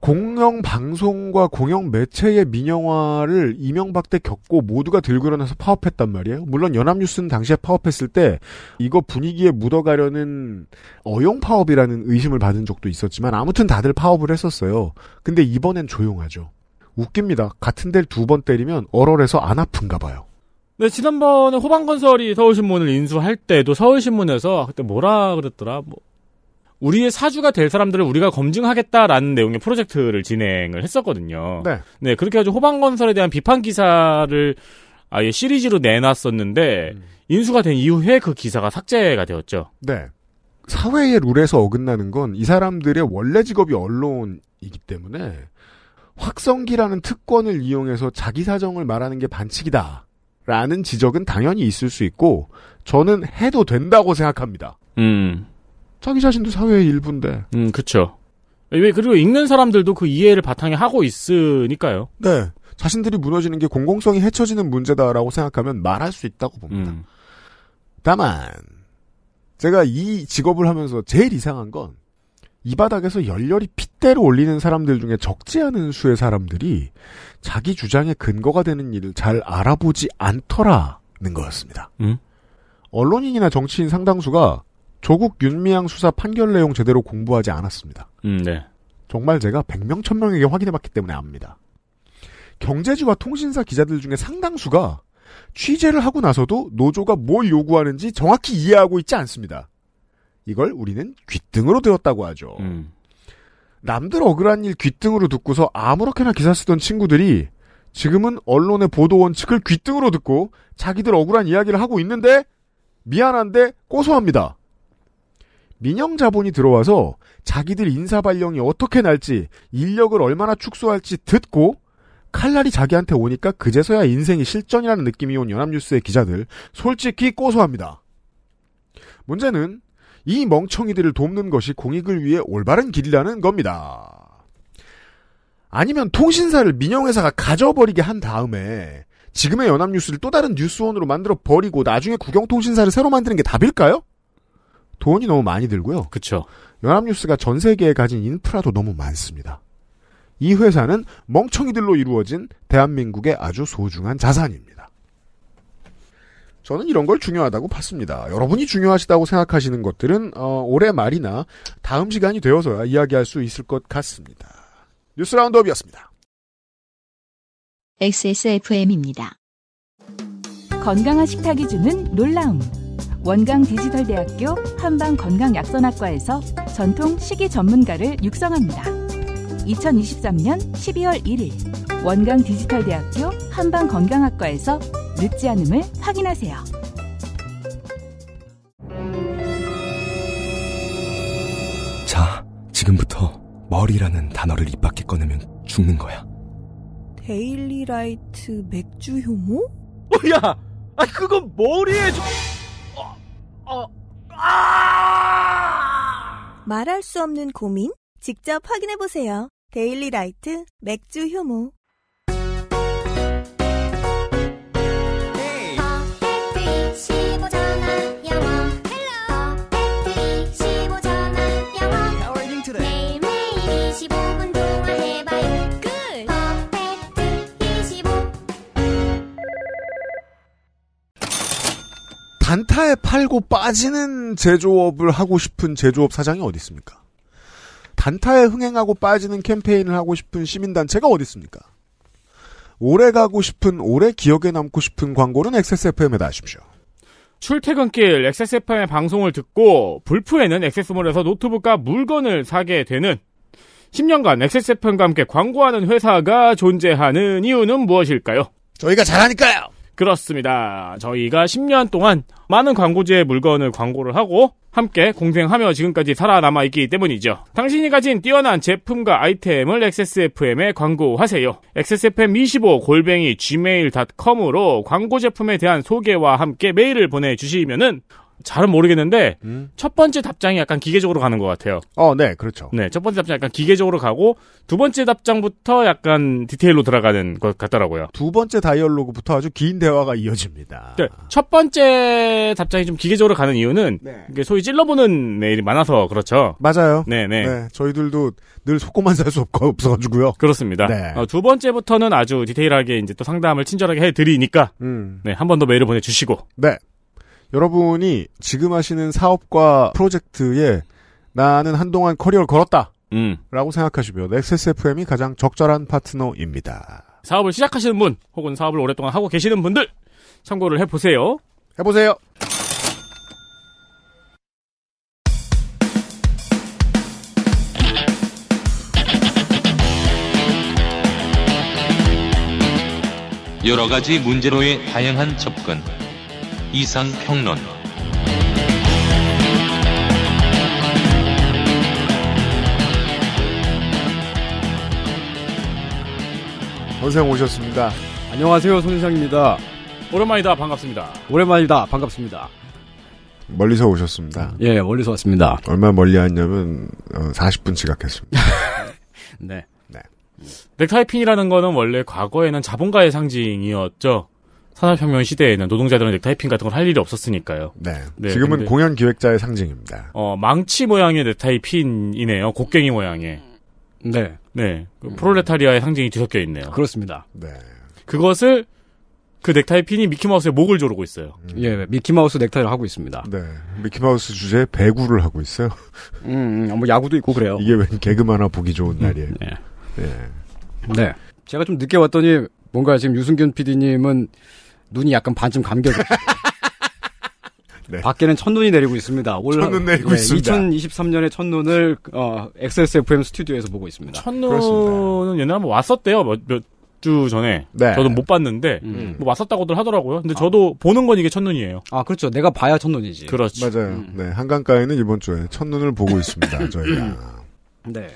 공영 방송과 공영 매체의 민영화를 이명박 때 겪고 모두가 들고 일어나서 파업했단 말이에요. 물론 연합뉴스는 당시에 파업했을 때 이거 분위기에 묻어가려는 어용 파업이라는 의심을 받은 적도 있었지만 아무튼 다들 파업을 했었어요. 근데 이번엔 조용하죠. 웃깁니다. 같은 데를 두 번 때리면 얼얼해서 안 아픈가 봐요. 네, 지난번에 호방건설이 서울신문을 인수할 때도 서울신문에서 그때 뭐라 그랬더라? 뭐 우리의 사주가 될 사람들을 우리가 검증하겠다라는 내용의 프로젝트를 진행을 했었거든요. 네. 네, 그렇게 해서 호방건설에 대한 비판 기사를 아예 시리즈로 내놨었는데, 음. 인수가 된 이후에 그 기사가 삭제가 되었죠. 네. 사회의 룰에서 어긋나는 건 이 사람들의 원래 직업이 언론이기 때문에 확성기라는 특권을 이용해서 자기 사정을 말하는 게 반칙이다. 라는 지적은 당연히 있을 수 있고, 저는 해도 된다고 생각합니다. 음. 자기 자신도 사회의 일부인데. 음, 그렇죠. 왜 그리고 읽는 사람들도 그 이해를 바탕에 하고 있으니까요. 네. 자신들이 무너지는 게 공공성이 헤쳐지는 문제다라고 생각하면 말할 수 있다고 봅니다. 음. 다만 제가 이 직업을 하면서 제일 이상한 건 이 바닥에서 열렬히 핏대를 올리는 사람들 중에 적지 않은 수의 사람들이 자기 주장의 근거가 되는 일을 잘 알아보지 않더라는 거였습니다. 음? 언론인이나 정치인 상당수가 조국 윤미향 수사 판결 내용 제대로 공부하지 않았습니다. 음, 네. 정말 제가 100명, 1000명에게 확인해봤기 때문에 압니다. 경제지와 통신사 기자들 중에 상당수가 취재를 하고 나서도 노조가 뭘 요구하는지 정확히 이해하고 있지 않습니다. 이걸 우리는 귀등으로 들었다고 하죠. 음. 남들 억울한 일 귀등으로 듣고서 아무렇게나 기사 쓰던 친구들이 지금은 언론의 보도 원칙을 귀등으로 듣고 자기들 억울한 이야기를 하고 있는데 미안한데 고소합니다. 민영 자본이 들어와서 자기들 인사 발령이 어떻게 날지 인력을 얼마나 축소할지 듣고 칼날이 자기한테 오니까 그제서야 인생이 실전이라는 느낌이 온 연합뉴스의 기자들 솔직히 고소합니다. 문제는 이 멍청이들을 돕는 것이 공익을 위해 올바른 길이라는 겁니다. 아니면 통신사를 민영회사가 가져버리게 한 다음에 지금의 연합뉴스를 또 다른 뉴스원으로 만들어 버리고 나중에 국영통신사를 새로 만드는 게 답일까요? 돈이 너무 많이 들고요. 그렇죠. 연합뉴스가 전 세계에 가진 인프라도 너무 많습니다. 이 회사는 멍청이들로 이루어진 대한민국의 아주 소중한 자산입니다. 저는 이런 걸 중요하다고 봤습니다. 여러분이 중요하시다고 생각하시는 것들은 어, 올해 말이나 다음 시간이 되어서야 이야기할 수 있을 것 같습니다. 뉴스 라운드업이었습니다. XSFM입니다. 건강한 식탁이 주는 놀라움. 원광 디지털대학교 한방건강약선학과에서 전통 식이 전문가를 육성합니다. 2023년 12월 1일 원광 디지털대학교 한방건강학과에서 늦지 않음을 확인하세요. 자, 지금부터 머리라는 단어를 입 밖에 꺼내면 죽는 거야. 데일리라이트 맥주 효모? 야, 아 그건 머리에 좀... 어, 아! 말할 수 없는 고민? 직접 확인해보세요. 데일리 라이트 맥주 효모. 단타에 팔고 빠지는 제조업을 하고 싶은 제조업 사장이 어디 있습니까? 단타에 흥행하고 빠지는 캠페인을 하고 싶은 시민단체가 어디 있습니까? 오래 가고 싶은, 오래 기억에 남고 싶은 광고는 XSFM에다 하십시오. 출퇴근길 XSFM의 방송을 듣고 불프에는 x 세스몰에서 노트북과 물건을 사게 되는 10년간 XSFM과 함께 광고하는 회사가 존재하는 이유는 무엇일까요? 저희가 잘하니까요! 그렇습니다. 저희가 10년 동안 많은 광고주의 물건을 광고를 하고 함께 공생하며 지금까지 살아남아 있기 때문이죠. 당신이 가진 뛰어난 제품과 아이템을 XSFM에 광고하세요. XSFM25 골뱅이 gmail.com으로 광고 제품에 대한 소개와 함께 메일을 보내주시면은 잘은 모르겠는데 음. 첫 번째 답장이 약간 기계적으로 가는 것 같아요. 어, 네, 그렇죠. 네, 첫 번째 답장 약간 기계적으로 가고 두 번째 답장부터 약간 디테일로 들어가는 것 같더라고요. 두 번째 다이얼로그부터 아주 긴 대화가 이어집니다. 네, 첫 번째 답장이 좀 기계적으로 가는 이유는 네. 이게 소위 찔러보는 메일이 많아서 그렇죠. 맞아요. 네, 네. 네 저희들도 늘 속고만 살 수 없어가지고요. 그렇습니다. 네. 어, 두 번째부터는 아주 디테일하게 이제 또 상담을 친절하게 해드리니까 음. 네, 한 번 더 메일을 보내주시고 네. 여러분이 지금 하시는 사업과 프로젝트에 나는 한동안 커리어를 걸었다. 음. 라고 생각하시면 XSFM이 가장 적절한 파트너입니다. 사업을 시작하시는 분, 혹은 사업을 오랫동안 하고 계시는 분들, 참고를 해보세요. 해보세요. 여러 가지 문제로의 다양한 접근. 이상평론 선생 오셨습니다. 안녕하세요 손희상입니다. 오랜만이다 반갑습니다. 오랜만이다 반갑습니다. 멀리서 오셨습니다. 예, 멀리서 왔습니다. 얼마 멀리 왔냐면 40분 어, 지각했습니다. <laughs> 네. 네. 넥타이핀이라는 거는 원래 과거에는 자본가의 상징이었죠. 산업혁명 시대에는 노동자들은 넥타이핀 같은 걸 할 일이 없었으니까요. 네. 네 지금은 공연 기획자의 상징입니다. 어, 망치 모양의 넥타이핀이네요. 네, 곡괭이 모양의. 네. 네. 그 프롤레타리아의 상징이 뒤섞여 있네요. 그렇습니다. 네. 그것을 그 넥타이 핀이 미키마우스의 목을 조르고 있어요. 음. 예, 네. 미키마우스 넥타이를 하고 있습니다. 네. 미키마우스 주제에 배구를 하고 있어요. 음, 음, 음 뭐 야구도 있고 그래요. 이게 웬 개그마나 보기 좋은 음, 날이에요. 네. 네. 네. 제가 좀 늦게 왔더니 뭔가 지금 유승균 PD님은 눈이 약간 반쯤 감겨. 져 <laughs> 네. 밖에는 첫눈이 내리고 있습니다. 올라... 첫눈 내리고 네, 있습니다. 2023년에 첫눈을 어, XSFM 스튜디오에서 보고 있습니다. 첫눈은 옛날에 한번 왔었대요. 몇, 몇주 전에. 네. 저도 못 봤는데 음. 뭐 왔었다고들 하더라고요. 근데 아. 저도 아. 보는 건 이게 첫눈이에요. 아 그렇죠. 내가 봐야 첫눈이지. 그렇죠. 맞아요. 음. 네 한강가에는 이번 주에 첫눈을 보고 있습니다. <laughs> 저희가. 네.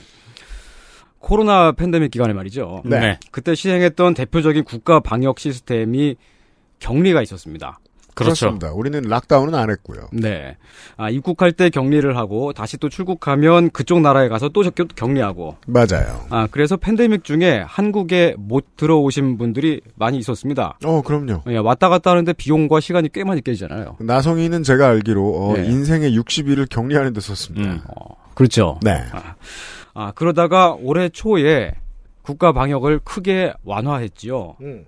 코로나 팬데믹 기간에 말이죠. 네. 네. 그때 시행했던 대표적인 국가 방역 시스템이 격리가 있었습니다. 그렇죠. 그렇습니다. 우리는 락다운은 안 했고요. 네. 아, 입국할 때 격리를 하고 다시 또 출국하면 그쪽 나라에 가서 또 격리하고. 맞아요. 아, 그래서 팬데믹 중에 한국에 못 들어오신 분들이 많이 있었습니다. 어, 그럼요. 예, 왔다 갔다 하는데 비용과 시간이 꽤 많이 깨지잖아요. 나성이는 제가 알기로 어, 네. 인생의 60일을 격리하는 데 썼습니다. 음, 어, 그렇죠. 네. 아, 아, 그러다가 올해 초에 국가 방역을 크게 완화했지요. 음.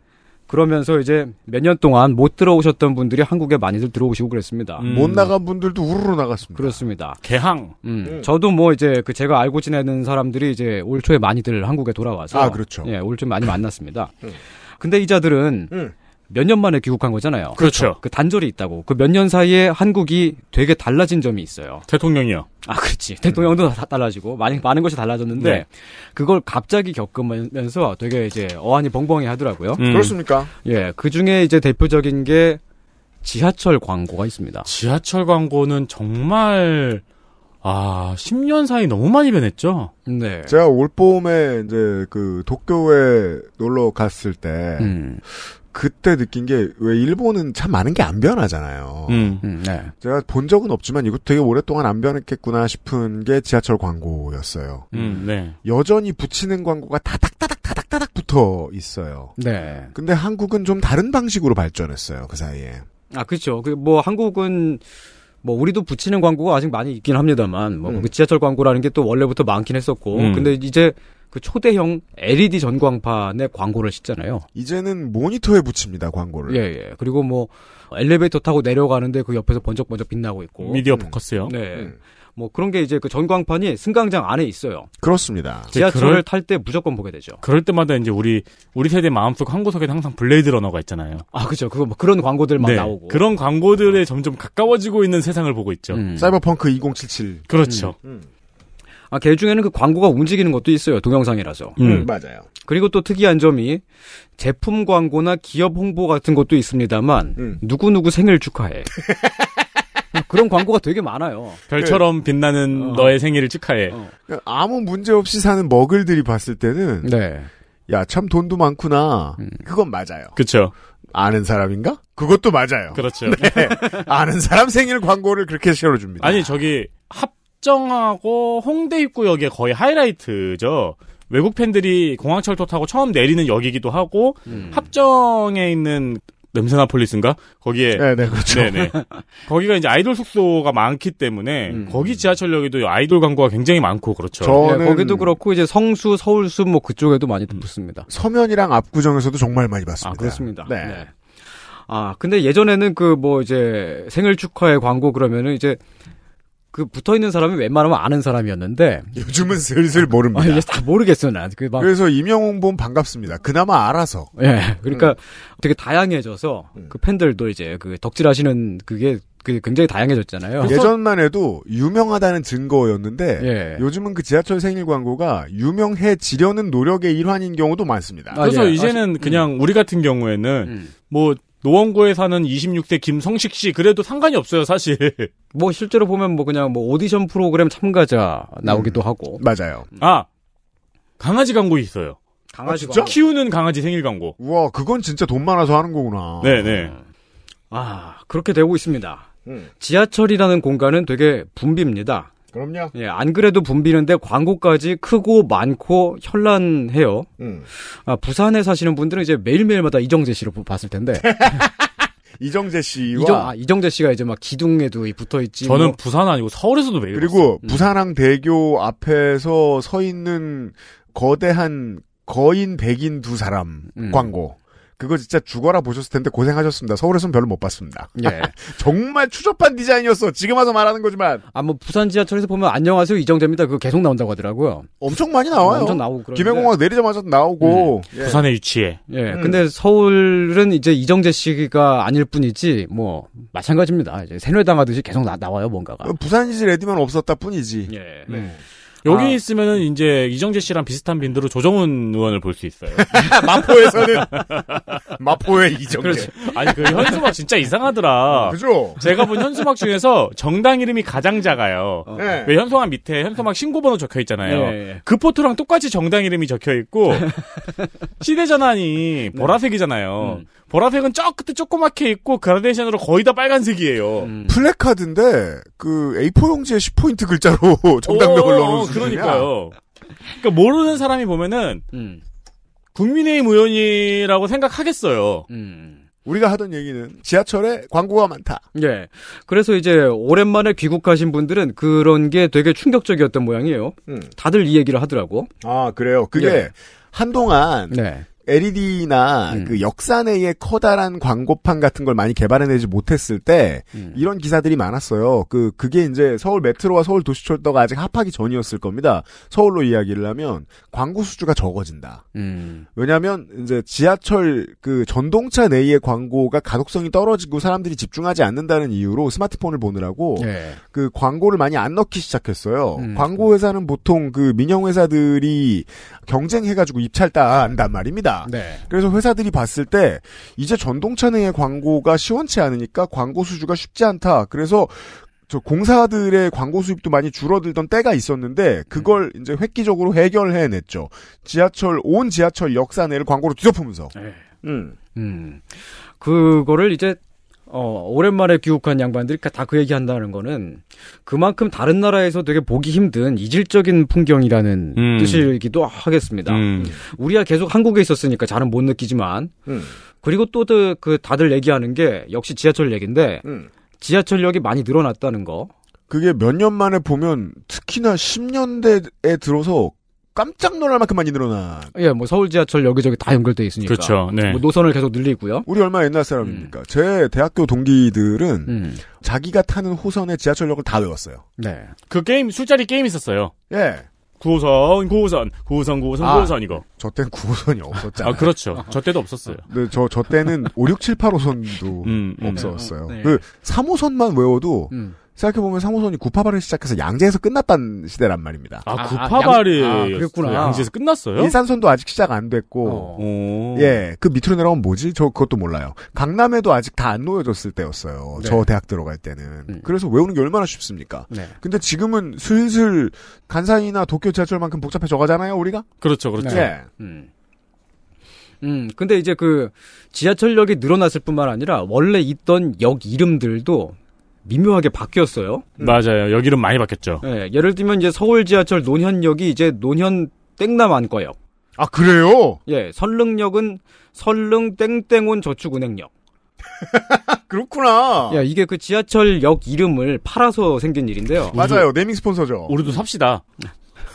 그러면서 이제 몇 년 동안 못 들어오셨던 분들이 한국에 많이들 들어오시고 그랬습니다. 음. 못 나간 분들도 우르르 나갔습니다. 그렇습니다. 개항. 음. 음. 저도 뭐 이제 그 제가 알고 지내는 사람들이 이제 올 초에 많이들 한국에 돌아와서 아 그렇죠. 예, 올 초에 많이 만났습니다. 네. 근데 이 자들은 네. 몇년 만에 귀국한 거잖아요. 그렇죠. 그 단절이 있다고. 그 몇 년 사이에 한국이 되게 달라진 점이 있어요. 대통령이요. 아, 그렇지. 대통령도 음. 다 달라지고 많이 많은 것이 달라졌는데 네. 그걸 갑자기 겪으면서 되게 이제 어안이 벙벙해 하더라고요. 음. 그렇습니까? 예. 그 중에 이제 대표적인 게 지하철 광고가 있습니다. 지하철 광고는 정말 아, 10년 사이 너무 많이 변했죠? 네. 제가 올 봄에 이제 그 도쿄에 놀러 갔을 때, 음. 그때 느낀 게 왜 일본은 참 많은 게 안 변하잖아요. 음, 음, 네. 제가 본 적은 없지만 이거 되게 오랫동안 안 변했겠구나 싶은 게 지하철 광고였어요. 음, 네. 여전히 붙이는 광고가 다닥다닥 다닥다닥 붙어 있어요. 네. 근데 한국은 좀 다른 방식으로 발전했어요. 그 사이에. 아 그렇죠. 그뭐 한국은 뭐 우리도 붙이는 광고가 아직 많이 있긴 합니다만 뭐 음. 그 지하철 광고라는 게 또 원래부터 많긴 했었고 음. 근데 이제 그 초대형 LED 전광판에 광고를 싣잖아요. 이제는 모니터에 붙입니다, 광고를. 예, 예. 그리고 뭐 엘리베이터 타고 내려가는데 그 옆에서 번쩍번쩍 빛나고 있고. 미디어 음. 포커스요? 네. 음. 뭐 그런 게 이제 그 전광판이 승강장 안에 있어요. 그렇습니다. 지하철을 탈 때 무조건 보게 되죠. 그럴 때마다 이제 우리 우리 세대 마음속 한 구석에 항상 블레이드 러너가 있잖아요. 아 그죠. 그거 뭐 그런 광고들 막 네. 나오고 그런 광고들에 점점 가까워지고 있는 세상을 보고 있죠. 음. 사이버펑크 2077. 그렇죠. 음. 음. 아, 개 중에는 그 광고가 움직이는 것도 있어요. 동영상이라서. 음. 음, 맞아요. 그리고 또 특이한 점이 제품 광고나 기업 홍보 같은 것도 있습니다만 음. 누구누구 생일 축하해. <laughs> 그런 광고가 되게 많아요. 별처럼 네. 빛나는 어. 너의 생일을 축하해. 어. 아무 문제 없이 사는 머글들이 봤을 때는 네. 야, 참 돈도 많구나. 음. 그건 맞아요. 그렇죠. 아는 사람인가? 그것도 맞아요. 그렇죠. 네. 아는 사람 생일 광고를 그렇게 실어줍니다. 아니, 저기 합 합정하고 홍대 입구역의 거의 하이라이트죠. 외국 팬들이 공항철도 타고 처음 내리는 역이기도 하고 음. 합정에 있는 냄새나폴리스인가 거기에 네네 네, 그렇죠. 네네 거기가 이제 아이돌 숙소가 많기 때문에 음. 거기 지하철역에도 아이돌 광고가 굉장히 많고 그렇죠. 저는 네, 거기도 그렇고 이제 성수, 서울숲 뭐 그쪽에도 많이 음. 붙습니다. 서면이랑 압구정에서도 정말 많이 봤습니다. 아, 그렇습니다. 네. 네. 아 근데 예전에는 그 뭐 이제 생일 축하의 광고 그러면은 이제 그 붙어 있는 사람이 웬만하면 아는 사람이었는데 요즘은 슬슬 모릅니다. 아, 이제 다 모르겠어요, 난. 그 막. 그래서 임영웅 본 반갑습니다. 그나마 알아서. 예. 네, 그러니까 음. 되게 다양해져서 음. 그 팬들도 이제 그 덕질하시는 그게 그 굉장히 다양해졌잖아요. 예전만 해도 유명하다는 증거였는데 예. 요즘은 그 지하철 생일 광고가 유명해지려는 노력의 일환인 경우도 많습니다. 아, 그래서 예. 이제는 아, 음. 그냥 음. 우리 같은 경우에는 음. 뭐 노원구에 사는 26세 김성식 씨 그래도 상관이 없어요 사실. <laughs> 뭐 실제로 보면 뭐 그냥 뭐 오디션 프로그램 참가자 나오기도 음, 하고. 맞아요. 아 강아지 광고 있어요. 강아지 아, 광고. 키우는 강아지 생일 광고. 우와 그건 진짜 돈 많아서 하는 거구나. 네네. 네. 아 그렇게 되고 있습니다. 음. 지하철이라는 공간은 되게 붐빕니다. 그럼요. 예, 안 그래도 붐비는데 광고까지 크고 많고 현란해요. 음. 아, 부산에 사시는 분들은 이제 매일매일마다 이정재 씨로 봤을 텐데. <laughs> 이정재 씨와 이정, 아, 이정재 씨가 이제 막 기둥에도 붙어 있지. 저는 뭐. 부산 아니고 서울에서도 매일 그리고 음. 부산항 대교 앞에서 서 있는 거대한 거인 백인 두 사람 음. 광고. 그거 진짜 죽어라 보셨을 텐데 고생하셨습니다. 서울에서는 별로 못 봤습니다. 예. <laughs> 정말 추접한 디자인이었어. 지금 와서 말하는 거지만. 아, 뭐 부산 지하철에서 보면 안녕하세요 이정재입니다. 그거 계속 나온다고 하더라고요. 엄청 많이 나와요. 어, 엄청 나오고 김해공항 내리자마자 나오고. 음. 예. 부산에 위치해 예. 음. 근데 서울은 이제 이정재 씨가 아닐 뿐이지 뭐 마찬가지입니다. 이제 세뇌당하듯이 계속 나, 와요 뭔가가. 부산이지 레디만 없었다 뿐이지. 예. 음. 네. 여기 아. 있으면은 이제 이정재 씨랑 비슷한 빈도로 조정훈 의원을 볼 수 있어요. <laughs> 마포에서는 <laughs> 마포의 이정재. 그렇죠. 아니 그 현수막 진짜 이상하더라. 어, 그죠? 제가 본 현수막 중에서 정당 이름이 가장 작아요. 어. 네. 왜 현수막 밑에 현수막 네. 신고번호 적혀 있잖아요. 네. 그 포토랑 똑같이 정당 이름이 적혀 있고 <laughs> 시대 전환이 네. 보라색이잖아요. 음. 보라색은 쫙 끝에 조그맣게 있고 그라데이션으로 거의 다 빨간색이에요. 음. 음. 플래카드인데 그 A4 용지에 10포인트 글자로 <laughs> 정당명을 넣어놓은 그러니까요. 그러니까 모르는 사람이 보면은 음. 국민의힘 의원이라고 생각하겠어요. 음. 우리가 하던 얘기는 지하철에 광고가 많다. 예. 그래서 이제 오랜만에 귀국하신 분들은 그런 게 되게 충격적이었던 모양이에요. 음. 다들 이 얘기를 하더라고. 아, 그래요. 그게 예. 한동안 네. LED나 음. 그 역사 내의 커다란 광고판 같은 걸 많이 개발해내지 못했을 때 음. 이런 기사들이 많았어요. 그 그게 이제 서울 메트로와 서울 도시철도가 아직 합하기 전이었을 겁니다. 서울로 이야기를 하면 광고 수주가 적어진다. 음. 왜냐하면 이제 지하철 그 전동차 내의 광고가 가독성이 떨어지고 사람들이 집중하지 않는다는 이유로 스마트폰을 보느라고 네. 그 광고를 많이 안 넣기 시작했어요. 음. 광고 회사는 보통 그 민영 회사들이 경쟁해가지고 입찰 따한단 말입니다. 네. 그래서 회사들이 봤을 때 이제 전동차 내의 광고가 시원치 않으니까 광고 수주가 쉽지 않다. 그래서 저 공사들의 광고 수입도 많이 줄어들던 때가 있었는데 그걸 음. 이제 획기적으로 해결해냈죠. 지하철 온 지하철 역사 내를 광고로 뒤덮으면서. 네. 음. 음. 그거를 이제 어, 오랜만에 귀국한 양반들이 다 그 얘기한다는 거는 그만큼 다른 나라에서 되게 보기 힘든 이질적인 풍경이라는 음. 뜻이기도 하겠습니다. 음. 우리가 계속 한국에 있었으니까 잘은 못 느끼지만 음. 그리고 또그 그 다들 얘기하는 게 역시 지하철 얘기인데 음. 지하철역이 많이 늘어났다는 거. 그게 몇 년 만에 보면 특히나 10년대에 들어서 깜짝 놀랄 만큼 많이 늘어나 예, 뭐 서울 지하철 여기저기 다 연결돼 있으니까. 그렇죠. 네. 뭐 노선을 계속 늘리고요. 우리 얼마 옛날 사람입니까? 음. 제 대학교 동기들은 음. 자기가 타는 호선의 지하철역을 다 외웠어요. 네. 그 게임 술자리 게임 있었어요. 예. 9호선, 9호선, 9호선, 9호선, 9호선 아. 이거. 저 때는 9호선이 없었잖아요. 아, 그렇죠. 저 때도 없었어요. 네, 저, 저 때는 5, 6, 7, 8호선도 음, 없었어요. 네. 그 3호선만 외워도 음. 생각해보면 상호선이 구파발을 시작해서 양재에서 끝났단 시대란 말입니다. 아, 아, 아 구파발이. 양, 아, 그랬구나. 양재에서 끝났어요? 일산선도 아직 시작 안 됐고. 어. 예, 그 밑으로 내려오면 뭐지? 저 그것도 몰라요. 강남에도 아직 다 안 놓여졌을 때였어요. 네. 저 대학 들어갈 때는. 음. 그래서 외우는 게 얼마나 쉽습니까? 네. 근데 지금은 슬슬 간산이나 도쿄 지하철만큼 복잡해져 가잖아요, 우리가? 그렇죠, 그렇죠. 네. 음. 음, 근데 이제 그 지하철역이 늘어났을 뿐만 아니라 원래 있던 역 이름들도 미묘하게 바뀌었어요. 음. 맞아요. 여기는 많이 바뀌었죠. 네, 예를 들면 이제 서울 지하철 논현역이 이제 논현 땡남 안과역. 아 그래요? 예, 설릉역은 설릉 땡땡온 저축은행역. <laughs> 그렇구나. 야, 예, 이게 그 지하철역 이름을 팔아서 생긴 일인데요. 맞아요. 네밍 스폰서죠. 우리도 삽시다.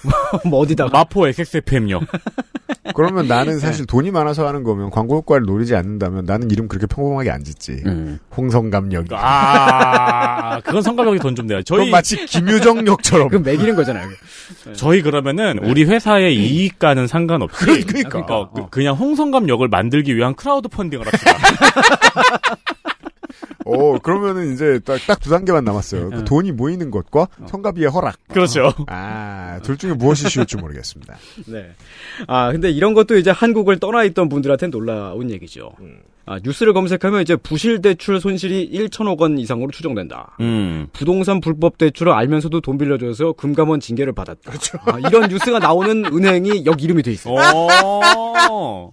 <laughs> 뭐 어디다가? 마포 XSFM역. <laughs> 그러면 나는 예. 사실 돈이 많아서 하는 거면 광고 효과를 노리지 않는다면 나는 이름 그렇게 평범하게 안 짓지. 음. 홍성감역. 아, 그건 성감역이 돈 좀 내요. 저희 마치 김유정역처럼. 그럼 매기는 거잖아요. <laughs> 저희 그러면은 네. 우리 회사의 네. 이익과는 상관없이 그러니까, 그러니까. 어, 그, 그냥 홍성감역을 만들기 위한 크라우드 펀딩을 합시다. 어, 그러면은 이제 딱, 두 단계만 남았어요. 그 돈이 모이는 것과 어. 성가비의 허락. 그렇죠. 어. 아, 둘 중에 무엇이 쉬울지 모르겠습니다. <laughs> 네. 아, 근데 이런 것도 이제 한국을 떠나 있던 분들한테 놀라운 얘기죠. 음. 아, 뉴스를 검색하면 이제 부실 대출 손실이 1천억 원 이상으로 추정된다. 음. 부동산 불법 대출을 알면서도 돈 빌려줘서 금감원 징계를 받았다. 그렇죠. 아, 이런 뉴스가 나오는 은행이 역 이름이 돼 있어요. 어.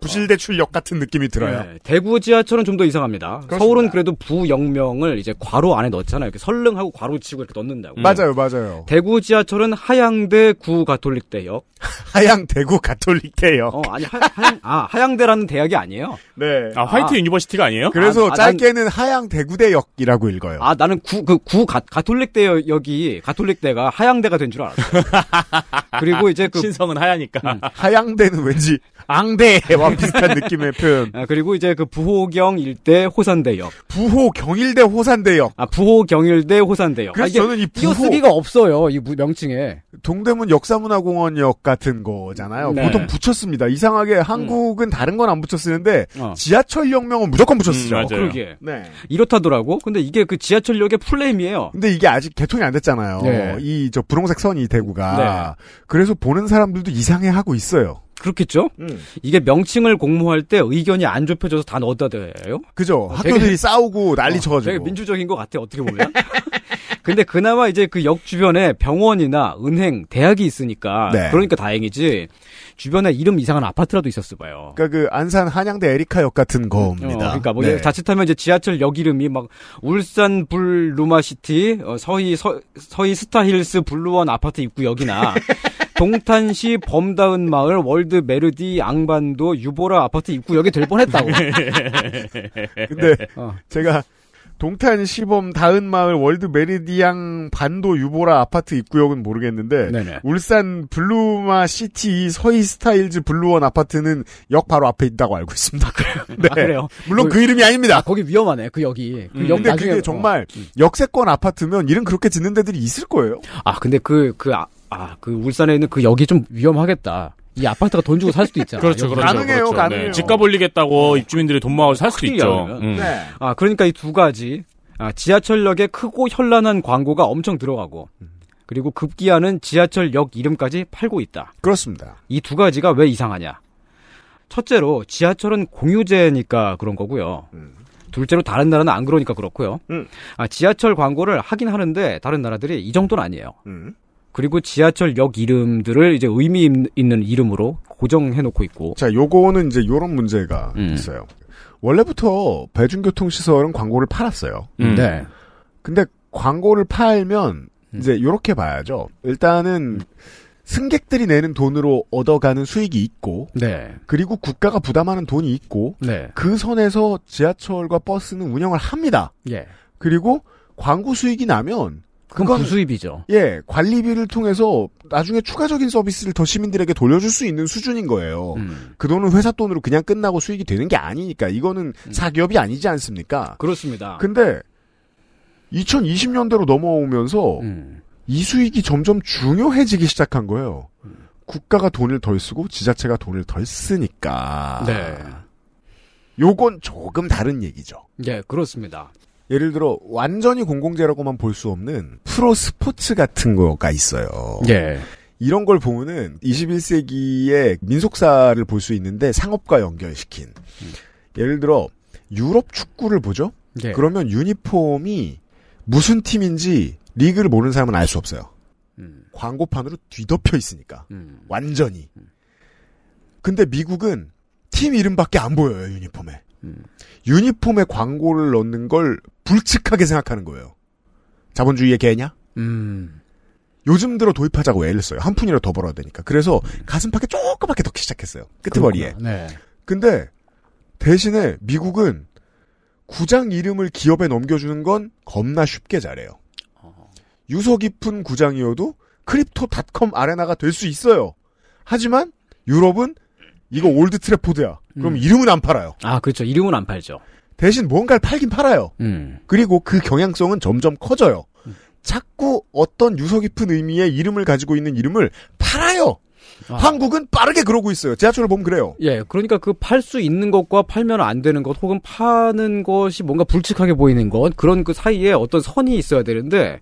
부실대출역 같은 느낌이 들어요. 네, 대구 지하철은 좀 더 이상합니다. 그렇습니다. 서울은 그래도 부역명을 이제 괄호 안에 넣잖아요. 이렇게 설릉하고 괄호 치고 이렇게 넣는다고. 음. 맞아요, 맞아요. 대구 지하철은 하양대 구 가톨릭대역. <laughs> 하양 대구 가톨릭대역. 어, 아니 하, 양아 하양대라는 대학이 아니에요. 네. 아 화이트 아, 유니버시티가 아니에요? 그래서 아, 아 짧게는 하양 대구대역이라고 읽어요. 아 나는 구 그구 그 가톨릭대역이 가톨릭대가 하양대가 된 줄 알았어요. <laughs> 그리고 이제 그 신성은 하야니까. 음, 하양대는 왠지 앙대와 <laughs> 비슷한 느낌의 표현. 아, 그리고 이제 그 부호경 일대 호산대역. 부호 경일대 호산대역. 아, 부호 경일대 호산대역. 그래서 아, 저는 이 부호 쓰기가 없어요. 이 명칭에. 동대문 역사문화공원역 같은 거잖아요. 네. 보통 붙였습니다. 이상하게 음. 한국은 어. 음. 다른 건 안붙였었는데 어. 지하철 역명은 무조건 붙였어요. 음, 그러게. 네. 이렇다더라고. 근데 이게 그 지하철역의 플레임이에요. 근데 이게 아직 개통이 안 됐잖아요. 네. 이저 분홍색 선이 대구가. 네. 그래서 보는 사람들도 이상해 하고 있어요. 그렇겠죠? 음. 이게 명칭을 공모할 때 의견이 안 좁혀져서 다 넣었다 대요? 그죠. 어, 학교들이 되게, 싸우고 난리 어, 쳐가지고. 되게 민주적인 것 같아, 어떻게 보면. <laughs> 근데 그나마 이제 그 역 주변에 병원이나 은행, 대학이 있으니까. 네. 그러니까 다행이지. 주변에 이름 이상한 아파트라도 있었어 봐요. 그러니까 그 안산 한양대 에리카역 같은 어, 거입니다 어, 그러니까 뭐 네. 자칫하면 이제 지하철 역 이름이 막 울산 블루마시티, 어, 서희 서, 서희 스타힐스 블루원 아파트 입구 역이나 동탄시 범다은 마을 월드 메르디 앙반도 유보라 아파트 입구역이 될 뻔했다고. <laughs> 근데 어. 제가 동탄 시범 다은 마을 월드 메리디앙 반도 유보라 아파트 입구역은 모르겠는데 네네. 울산 블루마 시티 서희 스타일즈 블루원 아파트는 역 바로 앞에 있다고 알고 있습니다. 그래요? <laughs> 아, 네. 아, 그래요? 물론 그, 그 이름이 아닙니다. 아, 거기 위험하네. 그 역이. 그역 음, 근데 나중에, 그게 어. 정말 어. 역세권 아파트면 이름 그렇게 짓는 데들이 있을 거예요. 아 근데 그그 그 아, 아, 그 울산에 있는 그 역이 좀 위험하겠다. 이 아파트가 돈 주고 살 수도 있잖아요. 그렇죠, 그렇죠. 가능해요, 그렇죠. 가능해요. 네, 집값 올리겠다고 네. 입주민들이 돈 모아서 살 수도 있죠. 음. 네. 아, 그러니까 이 두 가지. 아, 지하철역에 크고 현란한 광고가 엄청 들어가고, 그리고 급기야는 지하철역 이름까지 팔고 있다. 그렇습니다. 이 두 가지가 왜 이상하냐. 첫째로, 지하철은 공유제니까 그런 거고요. 음. 둘째로 다른 나라는 안 그러니까 그렇고요. 음. 아, 지하철 광고를 하긴 하는데 다른 나라들이 이 정도는 아니에요. 음. 그리고 지하철역 이름들을 이제 의미 있는 이름으로 고정해 놓고 있고. 자, 요거는 이제 요런 문제가 음. 있어요. 원래부터 대중교통 시설은 광고를 팔았어요. 음. 네. 네. 근데 광고를 팔면 음. 이제 요렇게 봐야죠. 일단은 음. 승객들이 내는 돈으로 얻어가는 수익이 있고, 네. 그리고 국가가 부담하는 돈이 있고, 네. 그 선에서 지하철과 버스는 운영을 합니다. 예. 그리고 광고 수익이 나면 그건 부수입이죠. 예, 관리비를 통해서 나중에 추가적인 서비스를 더 시민들에게 돌려줄 수 있는 수준인 거예요. 음. 그 돈은 회사 돈으로 그냥 끝나고 수익이 되는 게 아니니까 이거는 음. 사기업이 아니지 않습니까? 그렇습니다. 근데 2020년대로 넘어오면서 음. 이 수익이 점점 중요해지기 시작한 거예요. 음. 국가가 돈을 덜 쓰고 지자체가 돈을 덜 쓰니까. 네. 요건 조금 다른 얘기죠. 네, 그렇습니다. 예를 들어 완전히 공공재라고만 볼 수 없는 프로 스포츠 같은 거가 있어요. 예. 이런 걸 보면은 21세기의 민속사를 볼 수 있는데 상업과 연결시킨. 예를 들어 유럽 축구를 보죠. 예. 그러면 유니폼이 무슨 팀인지 리그를 모르는 사람은 알 수 없어요. 음. 광고판으로 뒤덮여 있으니까 음. 완전히. 음. 근데 미국은 팀 이름밖에 안 보여요 유니폼에. 음. 유니폼에 광고를 넣는 걸 불측하게 생각하는 거예요. 자본주의의 개냐? 음. 요즘 들어 도입하자고 애를 써요. 한 푼이라도 더 벌어야 되니까. 그래서 가슴팍에 조그맣게 넣기 시작했어요. 끄트머리에. 네. 근데 대신에 미국은 구장 이름을 기업에 넘겨주는 건 겁나 쉽게 잘해요. 어. 유서 깊은 구장이어도 크립토닷컴 아레나가 될 수 있어요. 하지만 유럽은 이거 올드 트래포드야. 그럼 음. 이름은 안 팔아요. 아, 그렇죠. 이름은 안 팔죠. 대신 뭔가를 팔긴 팔아요. 음. 그리고 그 경향성은 점점 커져요. 음. 자꾸 어떤 유서 깊은 의미의 이름을 가지고 있는 이름을 팔아요. 아. 한국은 빠르게 그러고 있어요. 지하철을 보면 그래요. 예, 그러니까 그 팔 수 있는 것과 팔면 안 되는 것, 혹은 파는 것이 뭔가 불측하게 보이는 것, 그런 그 사이에 어떤 선이 있어야 되는데,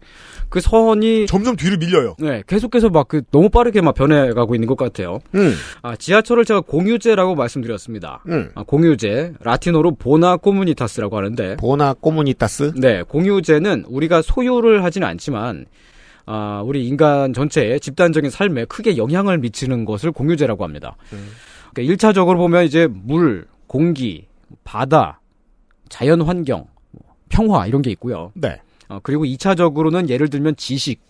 그 선이 점점 뒤로 밀려요. 네, 계속해서 막 그 너무 빠르게 막 변해가고 있는 것 같아요. 음. 아 지하철을 제가 공유제라고 말씀드렸습니다. 음. 아, 공유제 라틴어로 보나 꼬무니타스라고 하는데 보나 코무니타스? 네, 공유제는 우리가 소유를 하진 않지만 아, 우리 인간 전체의 집단적인 삶에 크게 영향을 미치는 것을 공유제라고 합니다. 음. 그러니까 1차적으로 보면 이제 물, 공기, 바다, 자연 환경, 평화 이런 게 있고요. 네. 어, 그리고 2차적으로는 예를 들면 지식.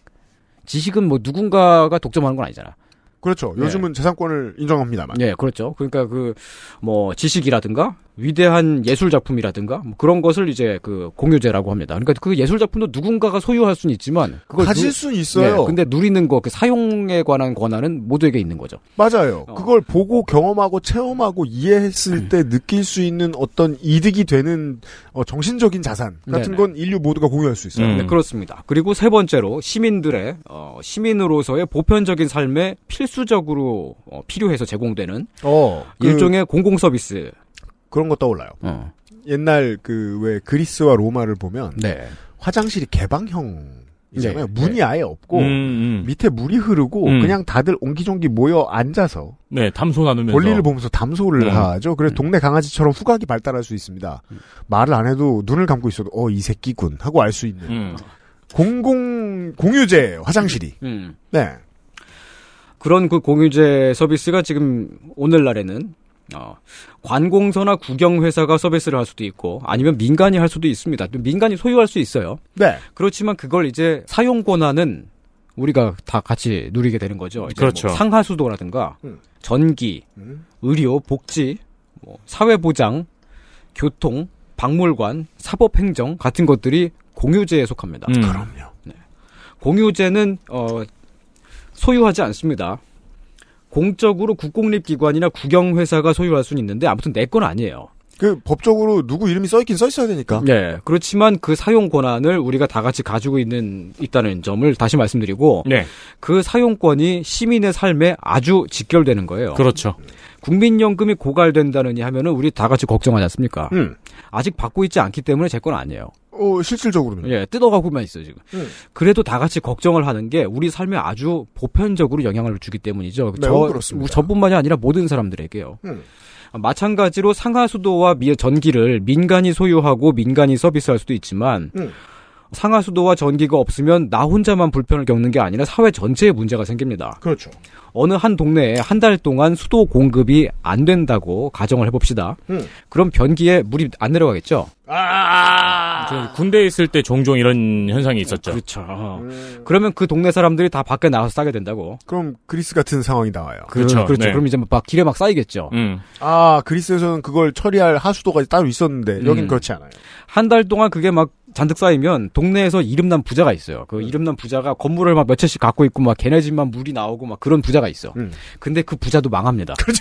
지식은 뭐 누군가가 독점하는 건 아니잖아. 그렇죠. 요즘은 네. 재산권을 인정합니다만. 네, 그렇죠. 그러니까 그 뭐 지식이라든가 위대한 예술 작품이라든가 뭐 그런 것을 이제 그 공유제라고 합니다. 그러니까 그 예술 작품도 누군가가 소유할 수는 있지만 그걸 가질 누, 수는 있어요. 네, 근데 누리는 거, 그 사용에 관한 권한은 모두에게 있는 거죠. 맞아요. 어. 그걸 보고 경험하고 체험하고 이해했을 음. 때 느낄 수 있는 어떤 이득이 되는 어, 정신적인 자산 같은 네네. 건 인류 모두가 공유할 수 있어요. 음. 네, 그렇습니다. 그리고 세 번째로 시민들의 어, 시민으로서의 보편적인 삶에 필수적으로 어, 필요해서 제공되는 어, 그, 일종의 공공 서비스. 그런 거 떠올라요. 어. 옛날 그 왜 그리스와 로마를 보면 네. 화장실이 개방형 이잖아요. 네. 문이 네. 아예 없고 음, 음. 밑에 물이 흐르고 음. 그냥 다들 옹기종기 모여 앉아서 네 담소 나누면서 볼일을 보면서 담소를 음. 하죠. 그래서 음. 동네 강아지처럼 후각이 발달할 수 있습니다. 말을 안 해도 눈을 감고 있어도 어 이 새끼군 하고 알 수 있는 음. 공공 공유제 화장실이 네 그런 그 공유제 서비스가 지금 오늘날에는 어, 관공서나 국영회사가 서비스를 할 수도 있고 아니면 민간이 할 수도 있습니다. 민간이 소유할 수 있어요. 네. 그렇지만 그걸 이제 사용 권한은 우리가 다 같이 누리게 되는 거죠. 뭐 그렇죠. 뭐 상하수도라든가 음. 전기, 음. 의료, 복지, 뭐 사회보장, 교통, 박물관, 사법행정 같은 것들이 공유제에 속합니다. 음. 그럼요. 네. 공유제는 어, 소유하지 않습니다. 공적으로 국공립기관이나 국영회사가 소유할 수는 있는데 아무튼 내 건 아니에요. 그 법적으로 누구 이름이 써 있긴 써 있어야 되니까. 네. 그렇지만 그 사용 권한을 우리가 다 같이 가지고 있는 있다는 점을 다시 말씀드리고 네. 그 사용권이 시민의 삶에 아주 직결되는 거예요. 그렇죠. 국민연금이 고갈된다느니 하면은 우리 다 같이 걱정하지 않습니까? 음. 아직 받고 있지 않기 때문에 제 건 아니에요. 어, 실질적으로는. 예, 뜯어가고만 있어요, 지금. 음. 그래도 다 같이 걱정을 하는 게 우리 삶에 아주 보편적으로 영향을 주기 때문이죠. 매 저, 그렇습니다. 저뿐만이 아니라 모든 사람들에게요. 음. 마찬가지로 상하수도와 미, 전기를 민간이 소유하고 민간이 서비스할 수도 있지만, 음. 상하수도와 전기가 없으면 나 혼자만 불편을 겪는 게 아니라 사회 전체에 문제가 생깁니다. 그렇죠. 어느 한 동네에 한 달 동안 수도 공급이 안 된다고 가정을 해봅시다. 음. 그럼 변기에 물이 안 내려가겠죠? 아~ 군대에 있을 때 종종 이런 현상이 있었죠. 그렇죠. 어. 음. 그러면 그 동네 사람들이 다 밖에 나와서 싸게 된다고. 그럼 그리스 같은 상황이 나와요. 음, 그렇죠. 그렇죠. 네. 그럼 이제 막 길에 막 쌓이겠죠. 음. 아 그리스에서는 그걸 처리할 하수도가 따로 있었는데 여긴 음. 그렇지 않아요. 한 달 동안 그게 막 잔뜩 쌓이면 동네에서 이름난 부자가 있어요. 그 음. 이름난 부자가 건물을 막몇 채씩 갖고 있고 막 걔네 집만 물이 나오고 막 그런 부자가 있어. 음. 근데 그 부자도 망합니다. <laughs> 그렇죠.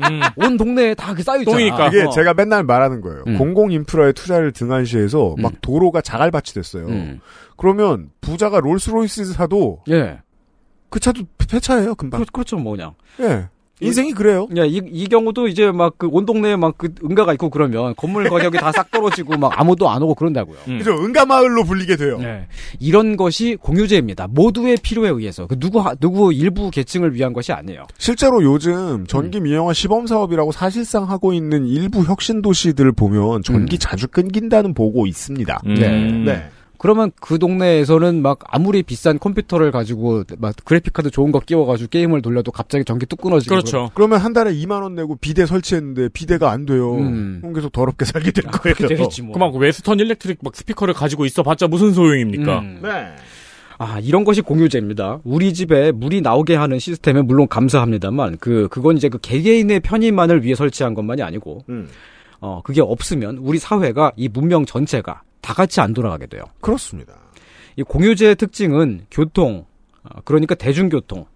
음. 온 동네에 다 그 쌓여 있잖아. 그러니까. 이게 어. 제가 맨날 말하는 거예요. 음. 공공 인프라에 투자를 등한시해서 음. 막 도로가 자갈밭이 됐어요. 음. 그러면 부자가 롤스로이스 사도 예. 그 차도 폐차예요 금방. 그, 렇죠 뭐냐. 예. 인생이 그래요. 야, 이, 이 경우도 이제 막 그 온 동네에 막 그 응가가 있고 그러면 건물 가격이 다 싹 떨어지고 막 아무도 안 오고 그런다고요. 음. 그죠. 응가 마을로 불리게 돼요. 네. 이런 것이 공유제입니다. 모두의 필요에 의해서. 그 누구, 누구 일부 계층을 위한 것이 아니에요. 실제로 요즘 전기 민영화 음. 시범 사업이라고 사실상 하고 있는 일부 혁신 도시들 보면 전기 음. 자주 끊긴다는 보고 있습니다. 음. 네. 네. 그러면 그 동네에서는 막 아무리 비싼 컴퓨터를 가지고 막 그래픽카드 좋은 거 끼워가지고 게임을 돌려도 갑자기 전기 뚝 끊어지고 그렇죠. 그러면 한 달에 2만 원 내고 비대 설치했는데 비대가 안 돼요. 음. 계속 더럽게 살게 될 아, 거예요. 아, 되겠지 뭐. 그만 웨스턴 일렉트릭 막 스피커를 가지고 있어봤자 무슨 소용입니까? 음. 네. 아, 이런 것이 공유제입니다. 우리 집에 물이 나오게 하는 시스템에 물론 감사합니다만, 그, 그건 이제 그 개개인의 편의만을 위해 설치한 것만이 아니고, 음. 어, 그게 없으면 우리 사회가 이 문명 전체가 다 같이 안 돌아가게 돼요. 그렇습니다. 이 공유제의 특징은 교통, 어, 그러니까 대중교통,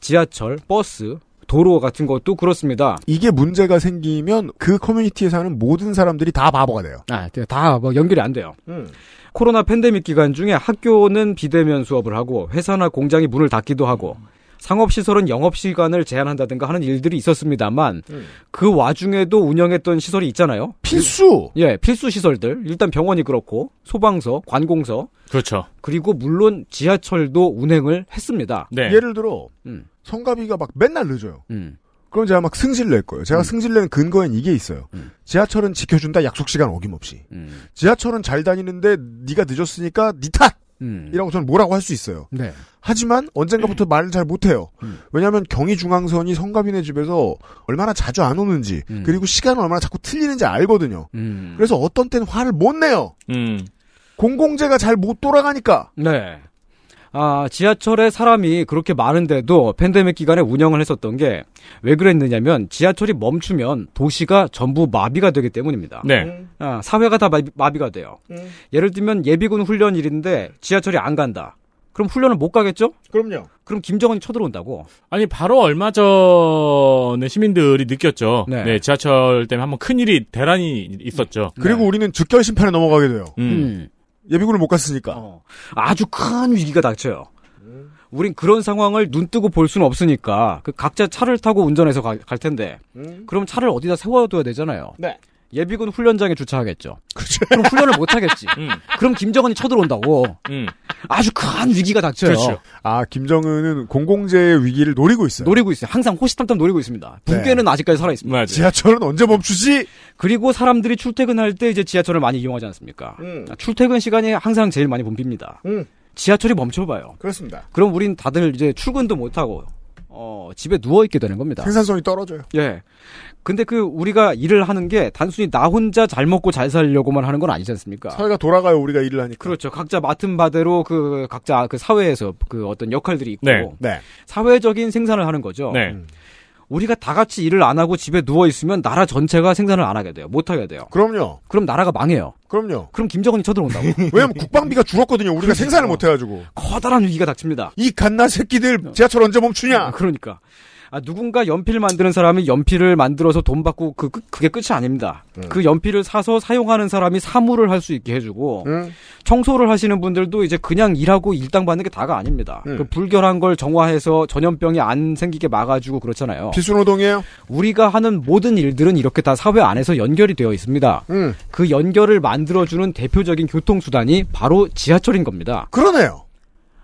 지하철, 버스, 도로 같은 것도 그렇습니다. 이게 문제가 생기면 그 커뮤니티에 사는 모든 사람들이 다 바보가 돼요. 아, 네, 다뭐 연결이 안 돼요. 음. 코로나 팬데믹 기간 중에 학교는 비대면 수업을 하고 회사나 공장이 문을 닫기도 하고 음. 상업시설은 영업시간을 제한한다든가 하는 일들이 있었습니다만 음. 그 와중에도 운영했던 시설이 있잖아요. 필수! 예, 필수 시설들. 일단 병원이 그렇고, 소방서, 관공서. 그렇죠. 그리고 물론 지하철도 운행을 했습니다. 네. 예를 들어, 음. 성가비가 막 맨날 늦어요. 음. 그럼 제가 막 승질 낼 거예요. 제가 음. 승질 내는 근거엔 이게 있어요. 음. 지하철은 지켜준다 약속 시간 어김없이. 음. 지하철은 잘 다니는데 네가 늦었으니까 니 네 탓. 음. 이라고 저는 뭐라고 할 수 있어요. 네. 하지만 언젠가부터 말을 잘 못해요. 음. 왜냐하면 경희중앙선이 성가빈의 집에서 얼마나 자주 안 오는지 음. 그리고 시간을 얼마나 자꾸 틀리는지 알거든요. 음. 그래서 어떤 때는 화를 못 내요. 음. 공공재가 잘 못 돌아가니까. 네. 아, 지하철에 사람이 그렇게 많은데도 팬데믹 기간에 운영을 했었던 게 왜 그랬느냐면 지하철이 멈추면 도시가 전부 마비가 되기 때문입니다. 네. 아, 사회가 다 마비, 가 돼요. 음. 예를 들면 예비군 훈련일인데 지하철이 안 간다. 그럼 훈련을 못 가겠죠? 그럼요. 그럼 김정은이 쳐들어온다고. 아니 바로 얼마 전에 시민들이 느꼈죠. 네, 네 지하철 때문에 한번 큰 일이 대란이 있었죠. 음. 그리고 네. 우리는 즉결 심판에 넘어가게 돼요. 음. 음. 예비군을 못 갔으니까. 어. 아주 큰 위기가 닥쳐요. 음. 우린 그런 상황을 눈뜨고 볼 수는 없으니까 그 각자 차를 타고 운전해서 가, 갈 텐데 음. 그럼 차를 어디다 세워둬야 되잖아요. 네. 예비군 훈련장에 주차하겠죠. 그렇죠. 그럼 훈련을 못 하겠지. <laughs> 음. 그럼 김정은이 쳐들어온다고. 음. 아주 큰 위기가 닥쳐요. 그렇죠. 아 김정은은 공공재의 위기를 노리고 있어요. 노리고 있어요. 항상 호시탐탐 노리고 있습니다. 붕괴는 네. 아직까지 살아 있습니다. 지하철은 언제 멈추지? 그리고 사람들이 출퇴근할 때 이제 지하철을 많이 이용하지 않습니까? 음. 출퇴근 시간이 항상 제일 많이 붐빕니다. 음. 지하철이 멈춰봐요. 그렇습니다. 그럼 우린 다들 이제 출근도 못하고 어, 집에 누워있게 되는 겁니다. 생산성이 떨어져요. 예. 근데 그 우리가 일을 하는 게 단순히 나 혼자 잘 먹고 잘 살려고만 하는 건 아니지 않습니까? 사회가 돌아가요 우리가 일을 하니까. 그렇죠. 각자 맡은 바대로 그 각자 그 사회에서 그 어떤 역할들이 있고 네. 네. 사회적인 생산을 하는 거죠. 네. 음. 우리가 다 같이 일을 안 하고 집에 누워 있으면 나라 전체가 생산을 안 하게 돼요. 못 하게 돼요. 그럼요. 그럼 나라가 망해요. 그럼요. 그럼 김정은이 쳐들어온다고. <laughs> 왜냐면 국방비가 줄었거든요. 우리가 그렇죠. 생산을 못 해가지고. 커다란 위기가 닥칩니다. 이 갓나 새끼들 어. 지하철 언제 멈추냐? 그러니까. 아, 누군가 연필 만드는 사람이 연필을 만들어서 돈 받고 그, 그, 그게 끝이 아닙니다. 음. 그 연필을 사서 사용하는 사람이 사물을 할 수 있게 해주고 음. 청소를 하시는 분들도 이제 그냥 일하고 일당 받는 게 다가 아닙니다. 음. 그 불결한 걸 정화해서 전염병이 안 생기게 막아주고 그렇잖아요. 비순노동이에요 우리가 하는 모든 일들은 이렇게 다 사회 안에서 연결이 되어 있습니다. 음. 그 연결을 만들어주는 대표적인 교통수단이 바로 지하철인 겁니다. 그러네요.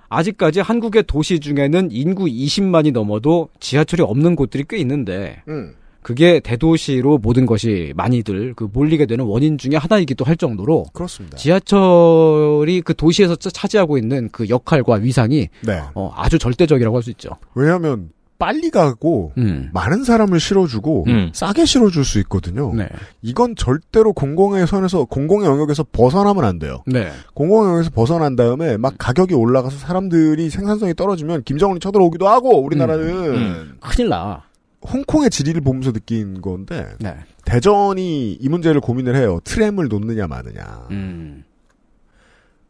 아직까지 한국의 도시 중에는 인구 20만이 넘어도 지하철이 없는 곳들이 꽤 있는데 음. 그게 대도시로 모든 것이 많이들 그 몰리게 되는 원인 중의 하나이기도 할 정도로 그렇습니다. 지하철이 그 도시에서 차지하고 있는 그 역할과 위상이 네. 어, 아주 절대적이라고 할 수 있죠. 왜냐하면 빨리 가고 음. 많은 사람을 실어주고 음. 싸게 실어줄 수 있거든요. 네. 이건 절대로 공공의 선에서 공공의 영역에서 벗어나면 안 돼요. 네. 공공의 영역에서 벗어난 다음에 막 음. 가격이 올라가서 사람들이 생산성이 떨어지면 김정은이 쳐들어오기도 하고 우리나라는 음. 음. 큰일 나. 홍콩의 지리를 보면서 느낀 건데 네. 대전이 이 문제를 고민을 해요. 트램을 놓느냐 마느냐. 음.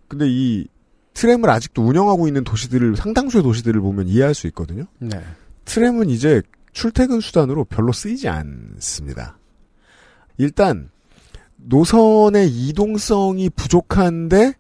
근데 이 트램을 아직도 운영하고 있는 도시들을 상당수의 도시들을 보면 이해할 수 있거든요. 네. 트램은 이제 출퇴근 수단으로 별로 쓰이지 않습니다. 일단 노선의 이동성이 부족한데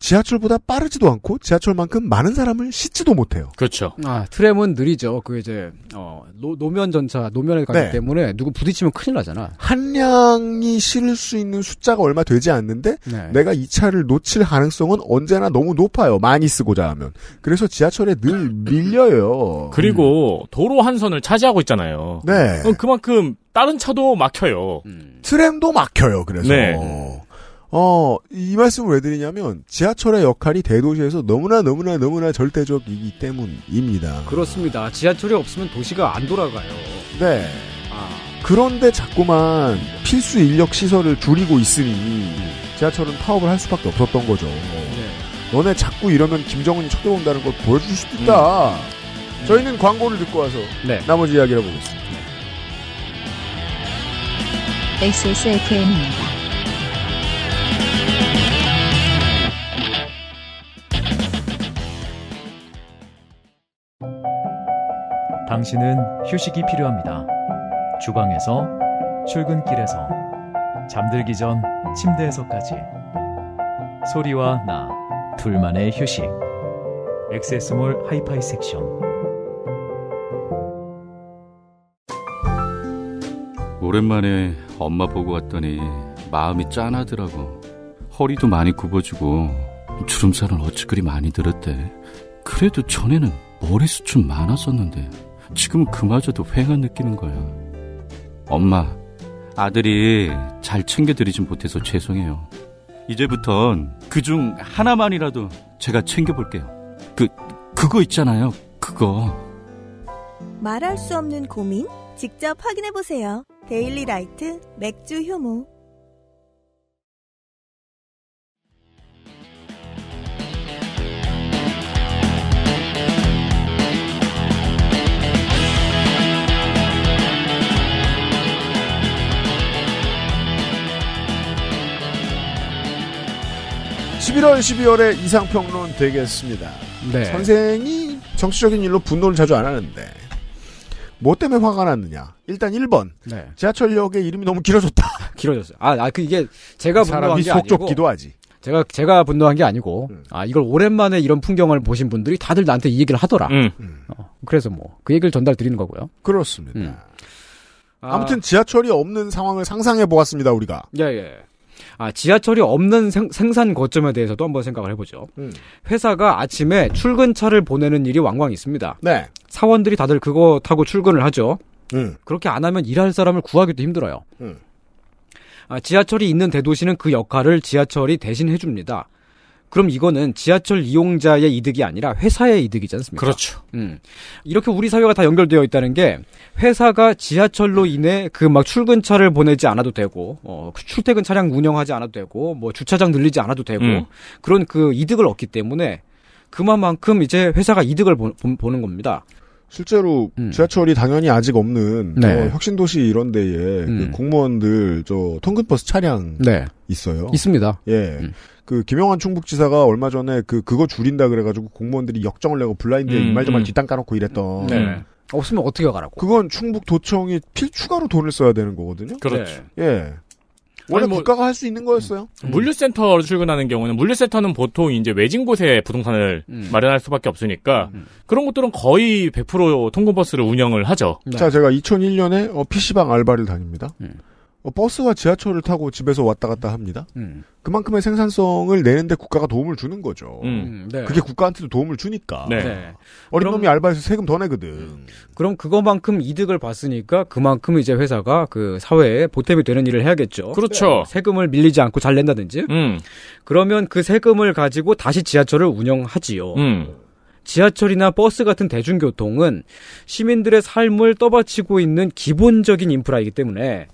지하철보다 빠르지도 않고 지하철만큼 많은 사람을 싣지도 못해요. 그렇죠. 아 트램은 느리죠. 그 이제 어, 노, 노면 전차 노면에 가기 네. 때문에 누구 부딪히면 큰일 나잖아. 한량이 실을 수 있는 숫자가 얼마 되지 않는데 네. 내가 이 차를 놓칠 가능성은 언제나 너무 높아요. 많이 쓰고자 하면 그래서 지하철에 늘 밀려요. 그리고 도로 한 선을 차지하고 있잖아요. 네. 그만큼 다른 차도 막혀요. 음. 트램도 막혀요. 그래서. 네. 어, 이 말씀을 왜 드리냐면 지하철의 역할이 대도시에서 너무나 너무나 너무나 절대적이기 때문입니다. 그렇습니다. 지하철이 없으면 도시가 안 돌아가요. 네. 아. 그런데 자꾸만 필수 인력 시설을 줄이고 있으니 음. 지하철은 파업을 할 수밖에 없었던 거죠. 네. 너네 자꾸 이러면 김정은이 쳐들어온다는 걸 보여줄 수도 있다. 음. 저희는 광고를 듣고 와서 네. 나머지 이야기를 보겠습니다. XSFM입니다. 네. 당신은 휴식이 필요합니다. 주방에서, 출근길에서, 잠들기 전 침대에서까지. 소리와 나, 둘만의 휴식. 엑세스몰 하이파이 섹션. 오랜만에 엄마 보고 왔더니 마음이 짠하더라고. 허리도 많이 굽어지고 주름살은 어찌 그리 많이 들었대. 그래도 전에는 머리숱은 많았었는데. 지금은 그마저도 휑한 느낌인 거야. 엄마, 아들이 잘 챙겨드리진 못해서 죄송해요. 이제부턴 그중 하나만이라도 제가 챙겨볼게요. 그, 그거 있잖아요. 그거. 말할 수 없는 고민? 직접 확인해보세요. 데일리라이트 맥주 효모. 11월, 12월에 이상평론 되겠습니다. 네. 선생이 정치적인 일로 분노를 자주 안 하는데 뭐 때문에 화가 났느냐? 일단 1번 네. 지하철역의 이름이 너무 길어졌다. <laughs> 길어졌어요. 아, 아, 그게 제가 분노한 게 아니고 좁기도 하지. 제가 제가 분노한 게 아니고 음. 아 이걸 오랜만에 이런 풍경을 보신 분들이 다들 나한테 이 얘기를 하더라. 음. 음. 어, 그래서 뭐 그 얘기를 전달 드리는 거고요. 그렇습니다. 음. 아무튼 아. 지하철이 없는 상황을 상상해 보았습니다 우리가. 예 예. 아, 지하철이 없는 생, 산 거점에 대해서도 한번 생각을 해보죠. 음. 회사가 아침에 출근차를 보내는 일이 왕왕 있습니다. 네. 사원들이 다들 그거 타고 출근을 하죠. 음. 그렇게 안 하면 일할 사람을 구하기도 힘들어요. 음. 아, 지하철이 있는 대도시는 그 역할을 지하철이 대신 해줍니다. 그럼 이거는 지하철 이용자의 이득이 아니라 회사의 이득이지 않습니까? 그렇죠. 음. 이렇게 우리 사회가 다 연결되어 있다는 게 회사가 지하철로 인해 그 막 출근차를 보내지 않아도 되고 어, 그 출퇴근 차량 운영하지 않아도 되고 뭐 주차장 늘리지 않아도 되고 음. 그런 그 이득을 얻기 때문에 그만큼 이제 회사가 이득을 보, 는 겁니다. 실제로 음. 지하철이 당연히 아직 없는 네. 혁신도시 이런 데에 그 음. 그 공무원들 저 통근버스 차량 네. 있어요. 있습니다. 예. 음. 그 김영환 충북지사가 얼마 전에 그 그거 줄인다 그래가지고 공무원들이 역정을 내고 블라인드에 음, 말말말 음. 뒷땅 까놓고 이랬던 네. 없으면 어떻게 가라고? 그건 충북도청이 필 추가로 돈을 써야 되는 거거든요. 그렇죠. 예. 원래 뭐, 국가가 할 수 있는 거였어요. 음. 음. 물류센터로 출근하는 경우는 물류센터는 보통 이제 외진 곳에 부동산을 음. 마련할 수밖에 없으니까 음. 그런 것들은 거의 100% 통근버스를 운영을 하죠. 네. 자, 제가 2001년에 어, PC방 알바를 다닙니다. 음. 어, 버스와 지하철을 타고 집에서 왔다 갔다 합니다. 음. 그만큼의 생산성을 내는데 국가가 도움을 주는 거죠. 음, 음 네. 그게 국가한테도 도움을 주니까. 네. 네. 어린 그럼, 놈이 알바해서 세금 더 내거든. 음. 그럼 그거만큼 이득을 봤으니까 그만큼 이제 회사가 그 사회에 보탬이 되는 일을 해야겠죠. 그렇죠. 네. 세금을 밀리지 않고 잘 낸다든지. 음. 그러면 그 세금을 가지고 다시 지하철을 운영하지요. 음. 지하철이나 버스 같은 대중교통은 시민들의 삶을 떠받치고 있는 기본적인 인프라이기 때문에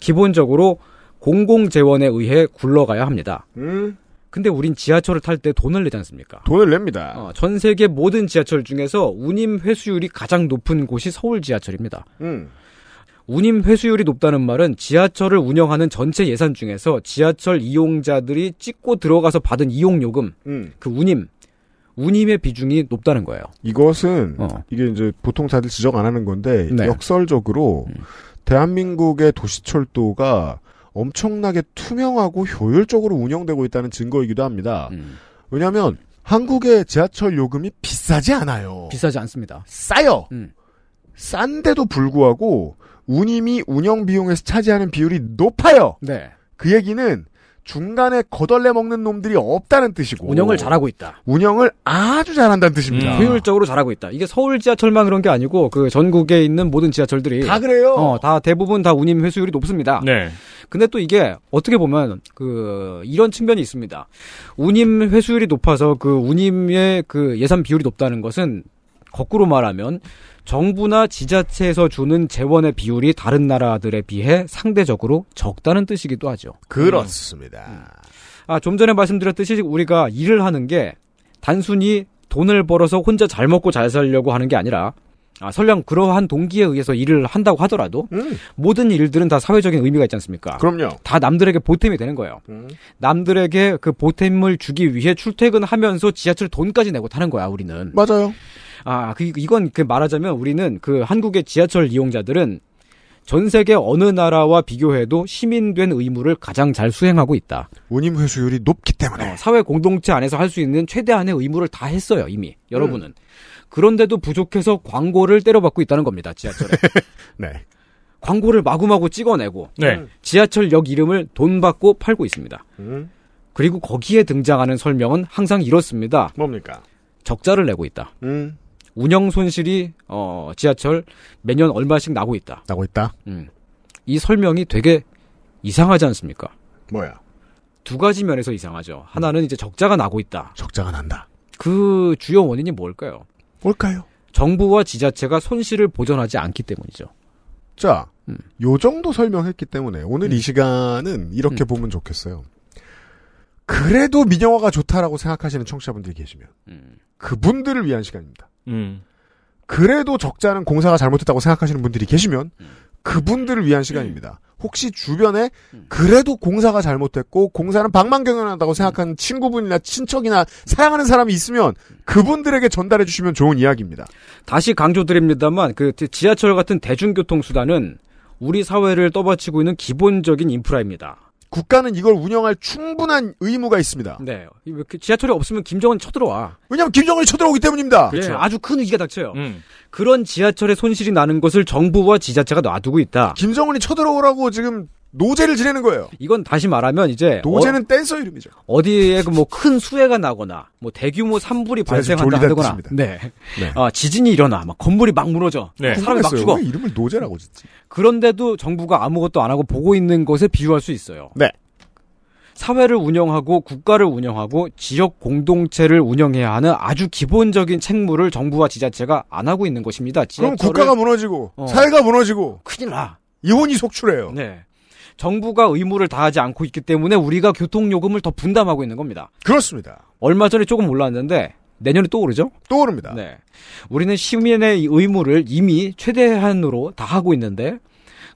기본적으로 공공재원에 의해 굴러가야 합니다. 음. 근데 우린 지하철을 탈 때 돈을 내지 않습니까? 돈을 냅니다. 어, 전 세계 모든 지하철 중에서 운임 회수율이 가장 높은 곳이 서울 지하철입니다. 음. 운임 회수율이 높다는 말은 지하철을 운영하는 전체 예산 중에서 지하철 이용자들이 찍고 들어가서 받은 이용요금, 음. 그 운임, 운임의 비중이 높다는 거예요. 이것은 어. 이게 이제 보통 다들 지적 안 하는 건데 네. 역설적으로 음. 대한민국의 도시철도가 엄청나게 투명하고 효율적으로 운영되고 있다는 증거이기도 합니다. 음. 왜냐하면 한국의 지하철 요금이 비싸지 않아요. 비싸지 않습니다. 싸요. 음. 싼데도 불구하고 운임이 운영 비용에서 차지하는 비율이 높아요. 네. 그 얘기는 중간에 거덜내 먹는 놈들이 없다는 뜻이고 운영을 잘하고 있다. 운영을 아주 잘한다는 뜻입니다. 음, 효율적으로 잘하고 있다. 이게 서울 지하철만 그런 게 아니고 그 전국에 있는 모든 지하철들이 다 그래요. 어, 다 대부분 다 운임 회수율이 높습니다. 네. 근데 또 이게 어떻게 보면 그 이런 측면이 있습니다. 운임 회수율이 높아서 그 운임의 그 예산 비율이 높다는 것은 거꾸로 말하면 정부나 지자체에서 주는 재원의 비율이 다른 나라들에 비해 상대적으로 적다는 뜻이기도 하죠. 그렇습니다. 음. 아, 좀 전에 말씀드렸듯이 우리가 일을 하는 게 단순히 돈을 벌어서 혼자 잘 먹고 잘 살려고 하는 게 아니라 아, 설령 그러한 동기에 의해서 일을 한다고 하더라도 음. 모든 일들은 다 사회적인 의미가 있지 않습니까? 그럼요. 다 남들에게 보탬이 되는 거예요. 음. 남들에게 그 보탬을 주기 위해 출퇴근하면서 지하철 돈까지 내고 타는 거야 우리는. 맞아요. 아, 그, 이건 그 말하자면 우리는 그 한국의 지하철 이용자들은 전 세계 어느 나라와 비교해도 시민된 의무를 가장 잘 수행하고 있다. 운임 회수율이 높기 때문에 어, 사회 공동체 안에서 할 수 있는 최대한의 의무를 다 했어요 이미 여러분은. 음. 그런데도 부족해서 광고를 때려받고 있다는 겁니다 지하철에. <laughs> 네. 광고를 마구마구 찍어내고 네. 지하철역 이름을 돈 받고 팔고 있습니다. 음. 그리고 거기에 등장하는 설명은 항상 이렇습니다. 뭡니까? 적자를 내고 있다. 음. 운영 손실이 어, 지하철 매년 얼마씩 나고 있다. 나고 있다. 음. 이 설명이 되게 이상하지 않습니까? 뭐야? 두 가지 면에서 이상하죠. 하나는 이제 적자가 나고 있다. 적자가 난다. 그 주요 원인이 뭘까요? 뭘까요? 정부와 지자체가 손실을 보전하지 않기 때문이죠. 자, 음. 요 정도 설명했기 때문에 오늘 음. 이 시간은 이렇게 음. 보면 좋겠어요. 그래도 민영화가 좋다라고 생각하시는 청취자분들이 계시면 음. 그분들을 위한 시간입니다. 음. 그래도 적자는 공사가 잘못했다고 생각하시는 분들이 계시면 음. 그분들을 위한 시간입니다. 음. 혹시 주변에 음. 그래도 공사가 잘못됐고 공사는 방망경연한다고 생각하는 친구분이나 친척이나 사랑하는 사람이 있으면 그분들에게 전달해 주시면 좋은 이야기입니다. 다시 강조드립니다만 그 지하철 같은 대중교통 수단은 우리 사회를 떠받치고 있는 기본적인 인프라입니다. 국가는 이걸 운영할 충분한 의무가 있습니다. 네. 지하철이 없으면 김정은 쳐들어와. 왜냐하면 김정은이 쳐들어오기 때문입니다. 그렇죠. 네, 아주 큰 위기가 닥쳐요. 음. 그런 지하철의 손실이 나는 것을 정부와 지자체가 놔두고 있다. 김정은이 쳐들어오라고 지금 노제를 지내는 거예요. 이건 다시 말하면 이제 노제는 어, 댄서 이름이죠. 어디에 그 뭐큰 수해가 나거나 뭐 대규모 산불이 발생한다거나 네. 네. 어, 지진이 일어나 막 건물이 막 무너져. 네. 뭐 사람이 막 죽어. 이름을 노제라고 짓지. 그런데도 정부가 아무것도 안 하고 보고 있는 것에 비유할 수 있어요. 네. 사회를 운영하고 국가를 운영하고 지역 공동체를 운영해야 하는 아주 기본적인 책무를 정부와 지자체가 안 하고 있는 것입니다. 지하 그럼 국가가 무너지고 어, 사회가 무너지고 큰일 나. 이혼이 속출해요. 네. 정부가 의무를 다하지 않고 있기 때문에 우리가 교통요금을 더 분담하고 있는 겁니다. 그렇습니다. 얼마 전에 조금 올랐는데 내년에 또 오르죠? 또 오릅니다. 네. 우리는 시민의 의무를 이미 최대한으로 다 하고 있는데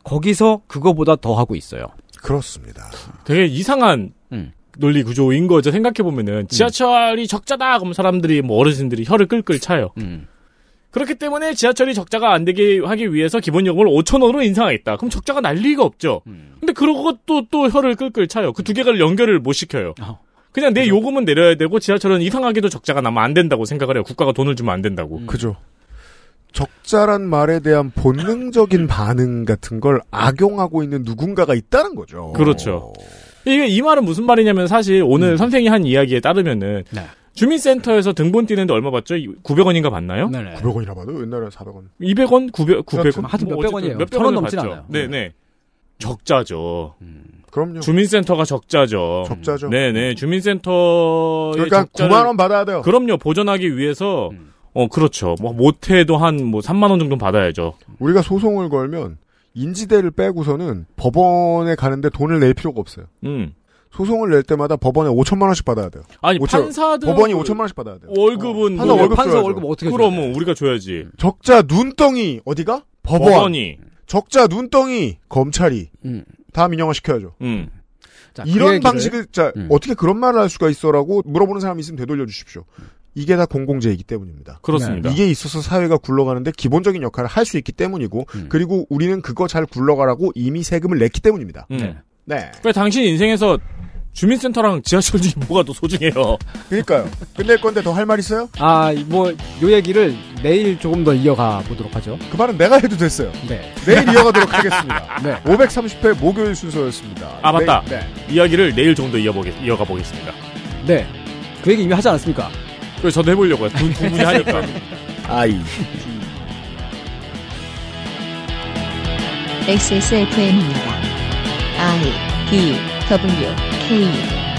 거기서 그거보다 더 하고 있어요. 그렇습니다. 되게 이상한 음. 논리 구조인 거죠. 생각해 보면은 음. 지하철이 음. 적자다 그러면 사람들이 뭐 어르신들이 혀를 끌끌 차요. 음. 그렇기 때문에 지하철이 적자가 안 되게 하기 위해서 기본 요금을 5천 원으로 인상하겠다. 그럼 적자가 날 리가 없죠. 음. 근데 그것도 또 혀를 끌끌 차요. 그 두 개를 연결을 못 시켜요. 어. 그냥 내 그죠. 음. 요금은 내려야 되고 지하철은 이상하게도 적자가 나면 안 된다고 생각을 해요. 국가가 돈을 주면 안 된다고. 음. 그죠. 적자란 말에 대한 본능적인 음. 반응 같은 걸 악용하고 있는 누군가가 있다는 거죠. 그렇죠. 이게 이 말은 무슨 말이냐면 사실 오늘 음. 선생이 한 이야기에 따르면은 네. 주민센터에서 등본 띄는데 얼마 받죠? 900원인가 받나요? 네네. 900원이라 봐도 옛날에 400원. 200원, 900, 900원. 하여튼 뭐 몇백 원이에요. 몇백 원 넘진 받죠. 않아요. 네네. 네. 적자죠. 음. 그럼요. 주민센터가 적자죠. 적자죠. 네네. 주민센터. 그러니까 적자를... 9만원 받아야 돼요. 그럼요. 보전하기 위해서, 음. 어, 그렇죠. 뭐, 못해도 한, 뭐, 3만원 정도 받아야죠. 우리가 소송을 걸면, 인지대를 빼고서는 법원에 가는데 돈을 낼 필요가 없어요. 음. 소송을 낼 때마다 법원에 5천만 원씩 받아야 돼요. 아니 5천, 판사들 법원이 5천만 원씩 받아야 돼요. 월급은 어. 판사 월급 판사 월급 어떻게 그럼 우리가 줘야지. 적자 눈덩이 어디가? 법원. 법원이 적자 눈덩이 검찰이 음. 다 민영화 시켜야죠. 음. 자, 그 이런 그 방식을 자 음. 어떻게 그런 말을 할 수가 있어라고 물어보는 사람이 있으면 되돌려 주십시오. 이게 다 공공재이기 때문입니다. 그렇습니다. 이게 있어서 사회가 굴러가는데 기본적인 역할을 할 수 있기 때문이고 음. 그리고 우리는 그거 잘 굴러가라고 이미 세금을 냈기 때문입니다. 음. 네. 네. 왜 그러니까 당신 인생에서 주민센터랑 지하철이 <laughs> 뭐가 더 소중해요? 그니까요. 끝낼 건데 더 할 말 있어요? 아, 뭐, 요 얘기를 내일 조금 더 이어가 보도록 하죠. 그 말은 내가 해도 됐어요. 네. 내일 이어가도록 하겠습니다. <laughs> 네. 530회 목요일 순서였습니다. 아, 맞다. 내일, 네. 네. 이야기를 내일 좀더 이어보겠, 이어가 보겠습니다. 네. 그 얘기 이미 하지 않았습니까? 그래, 저도 해보려고요. 분, 분분히 하니까. <laughs> 아이. XSFM입니다. I D W K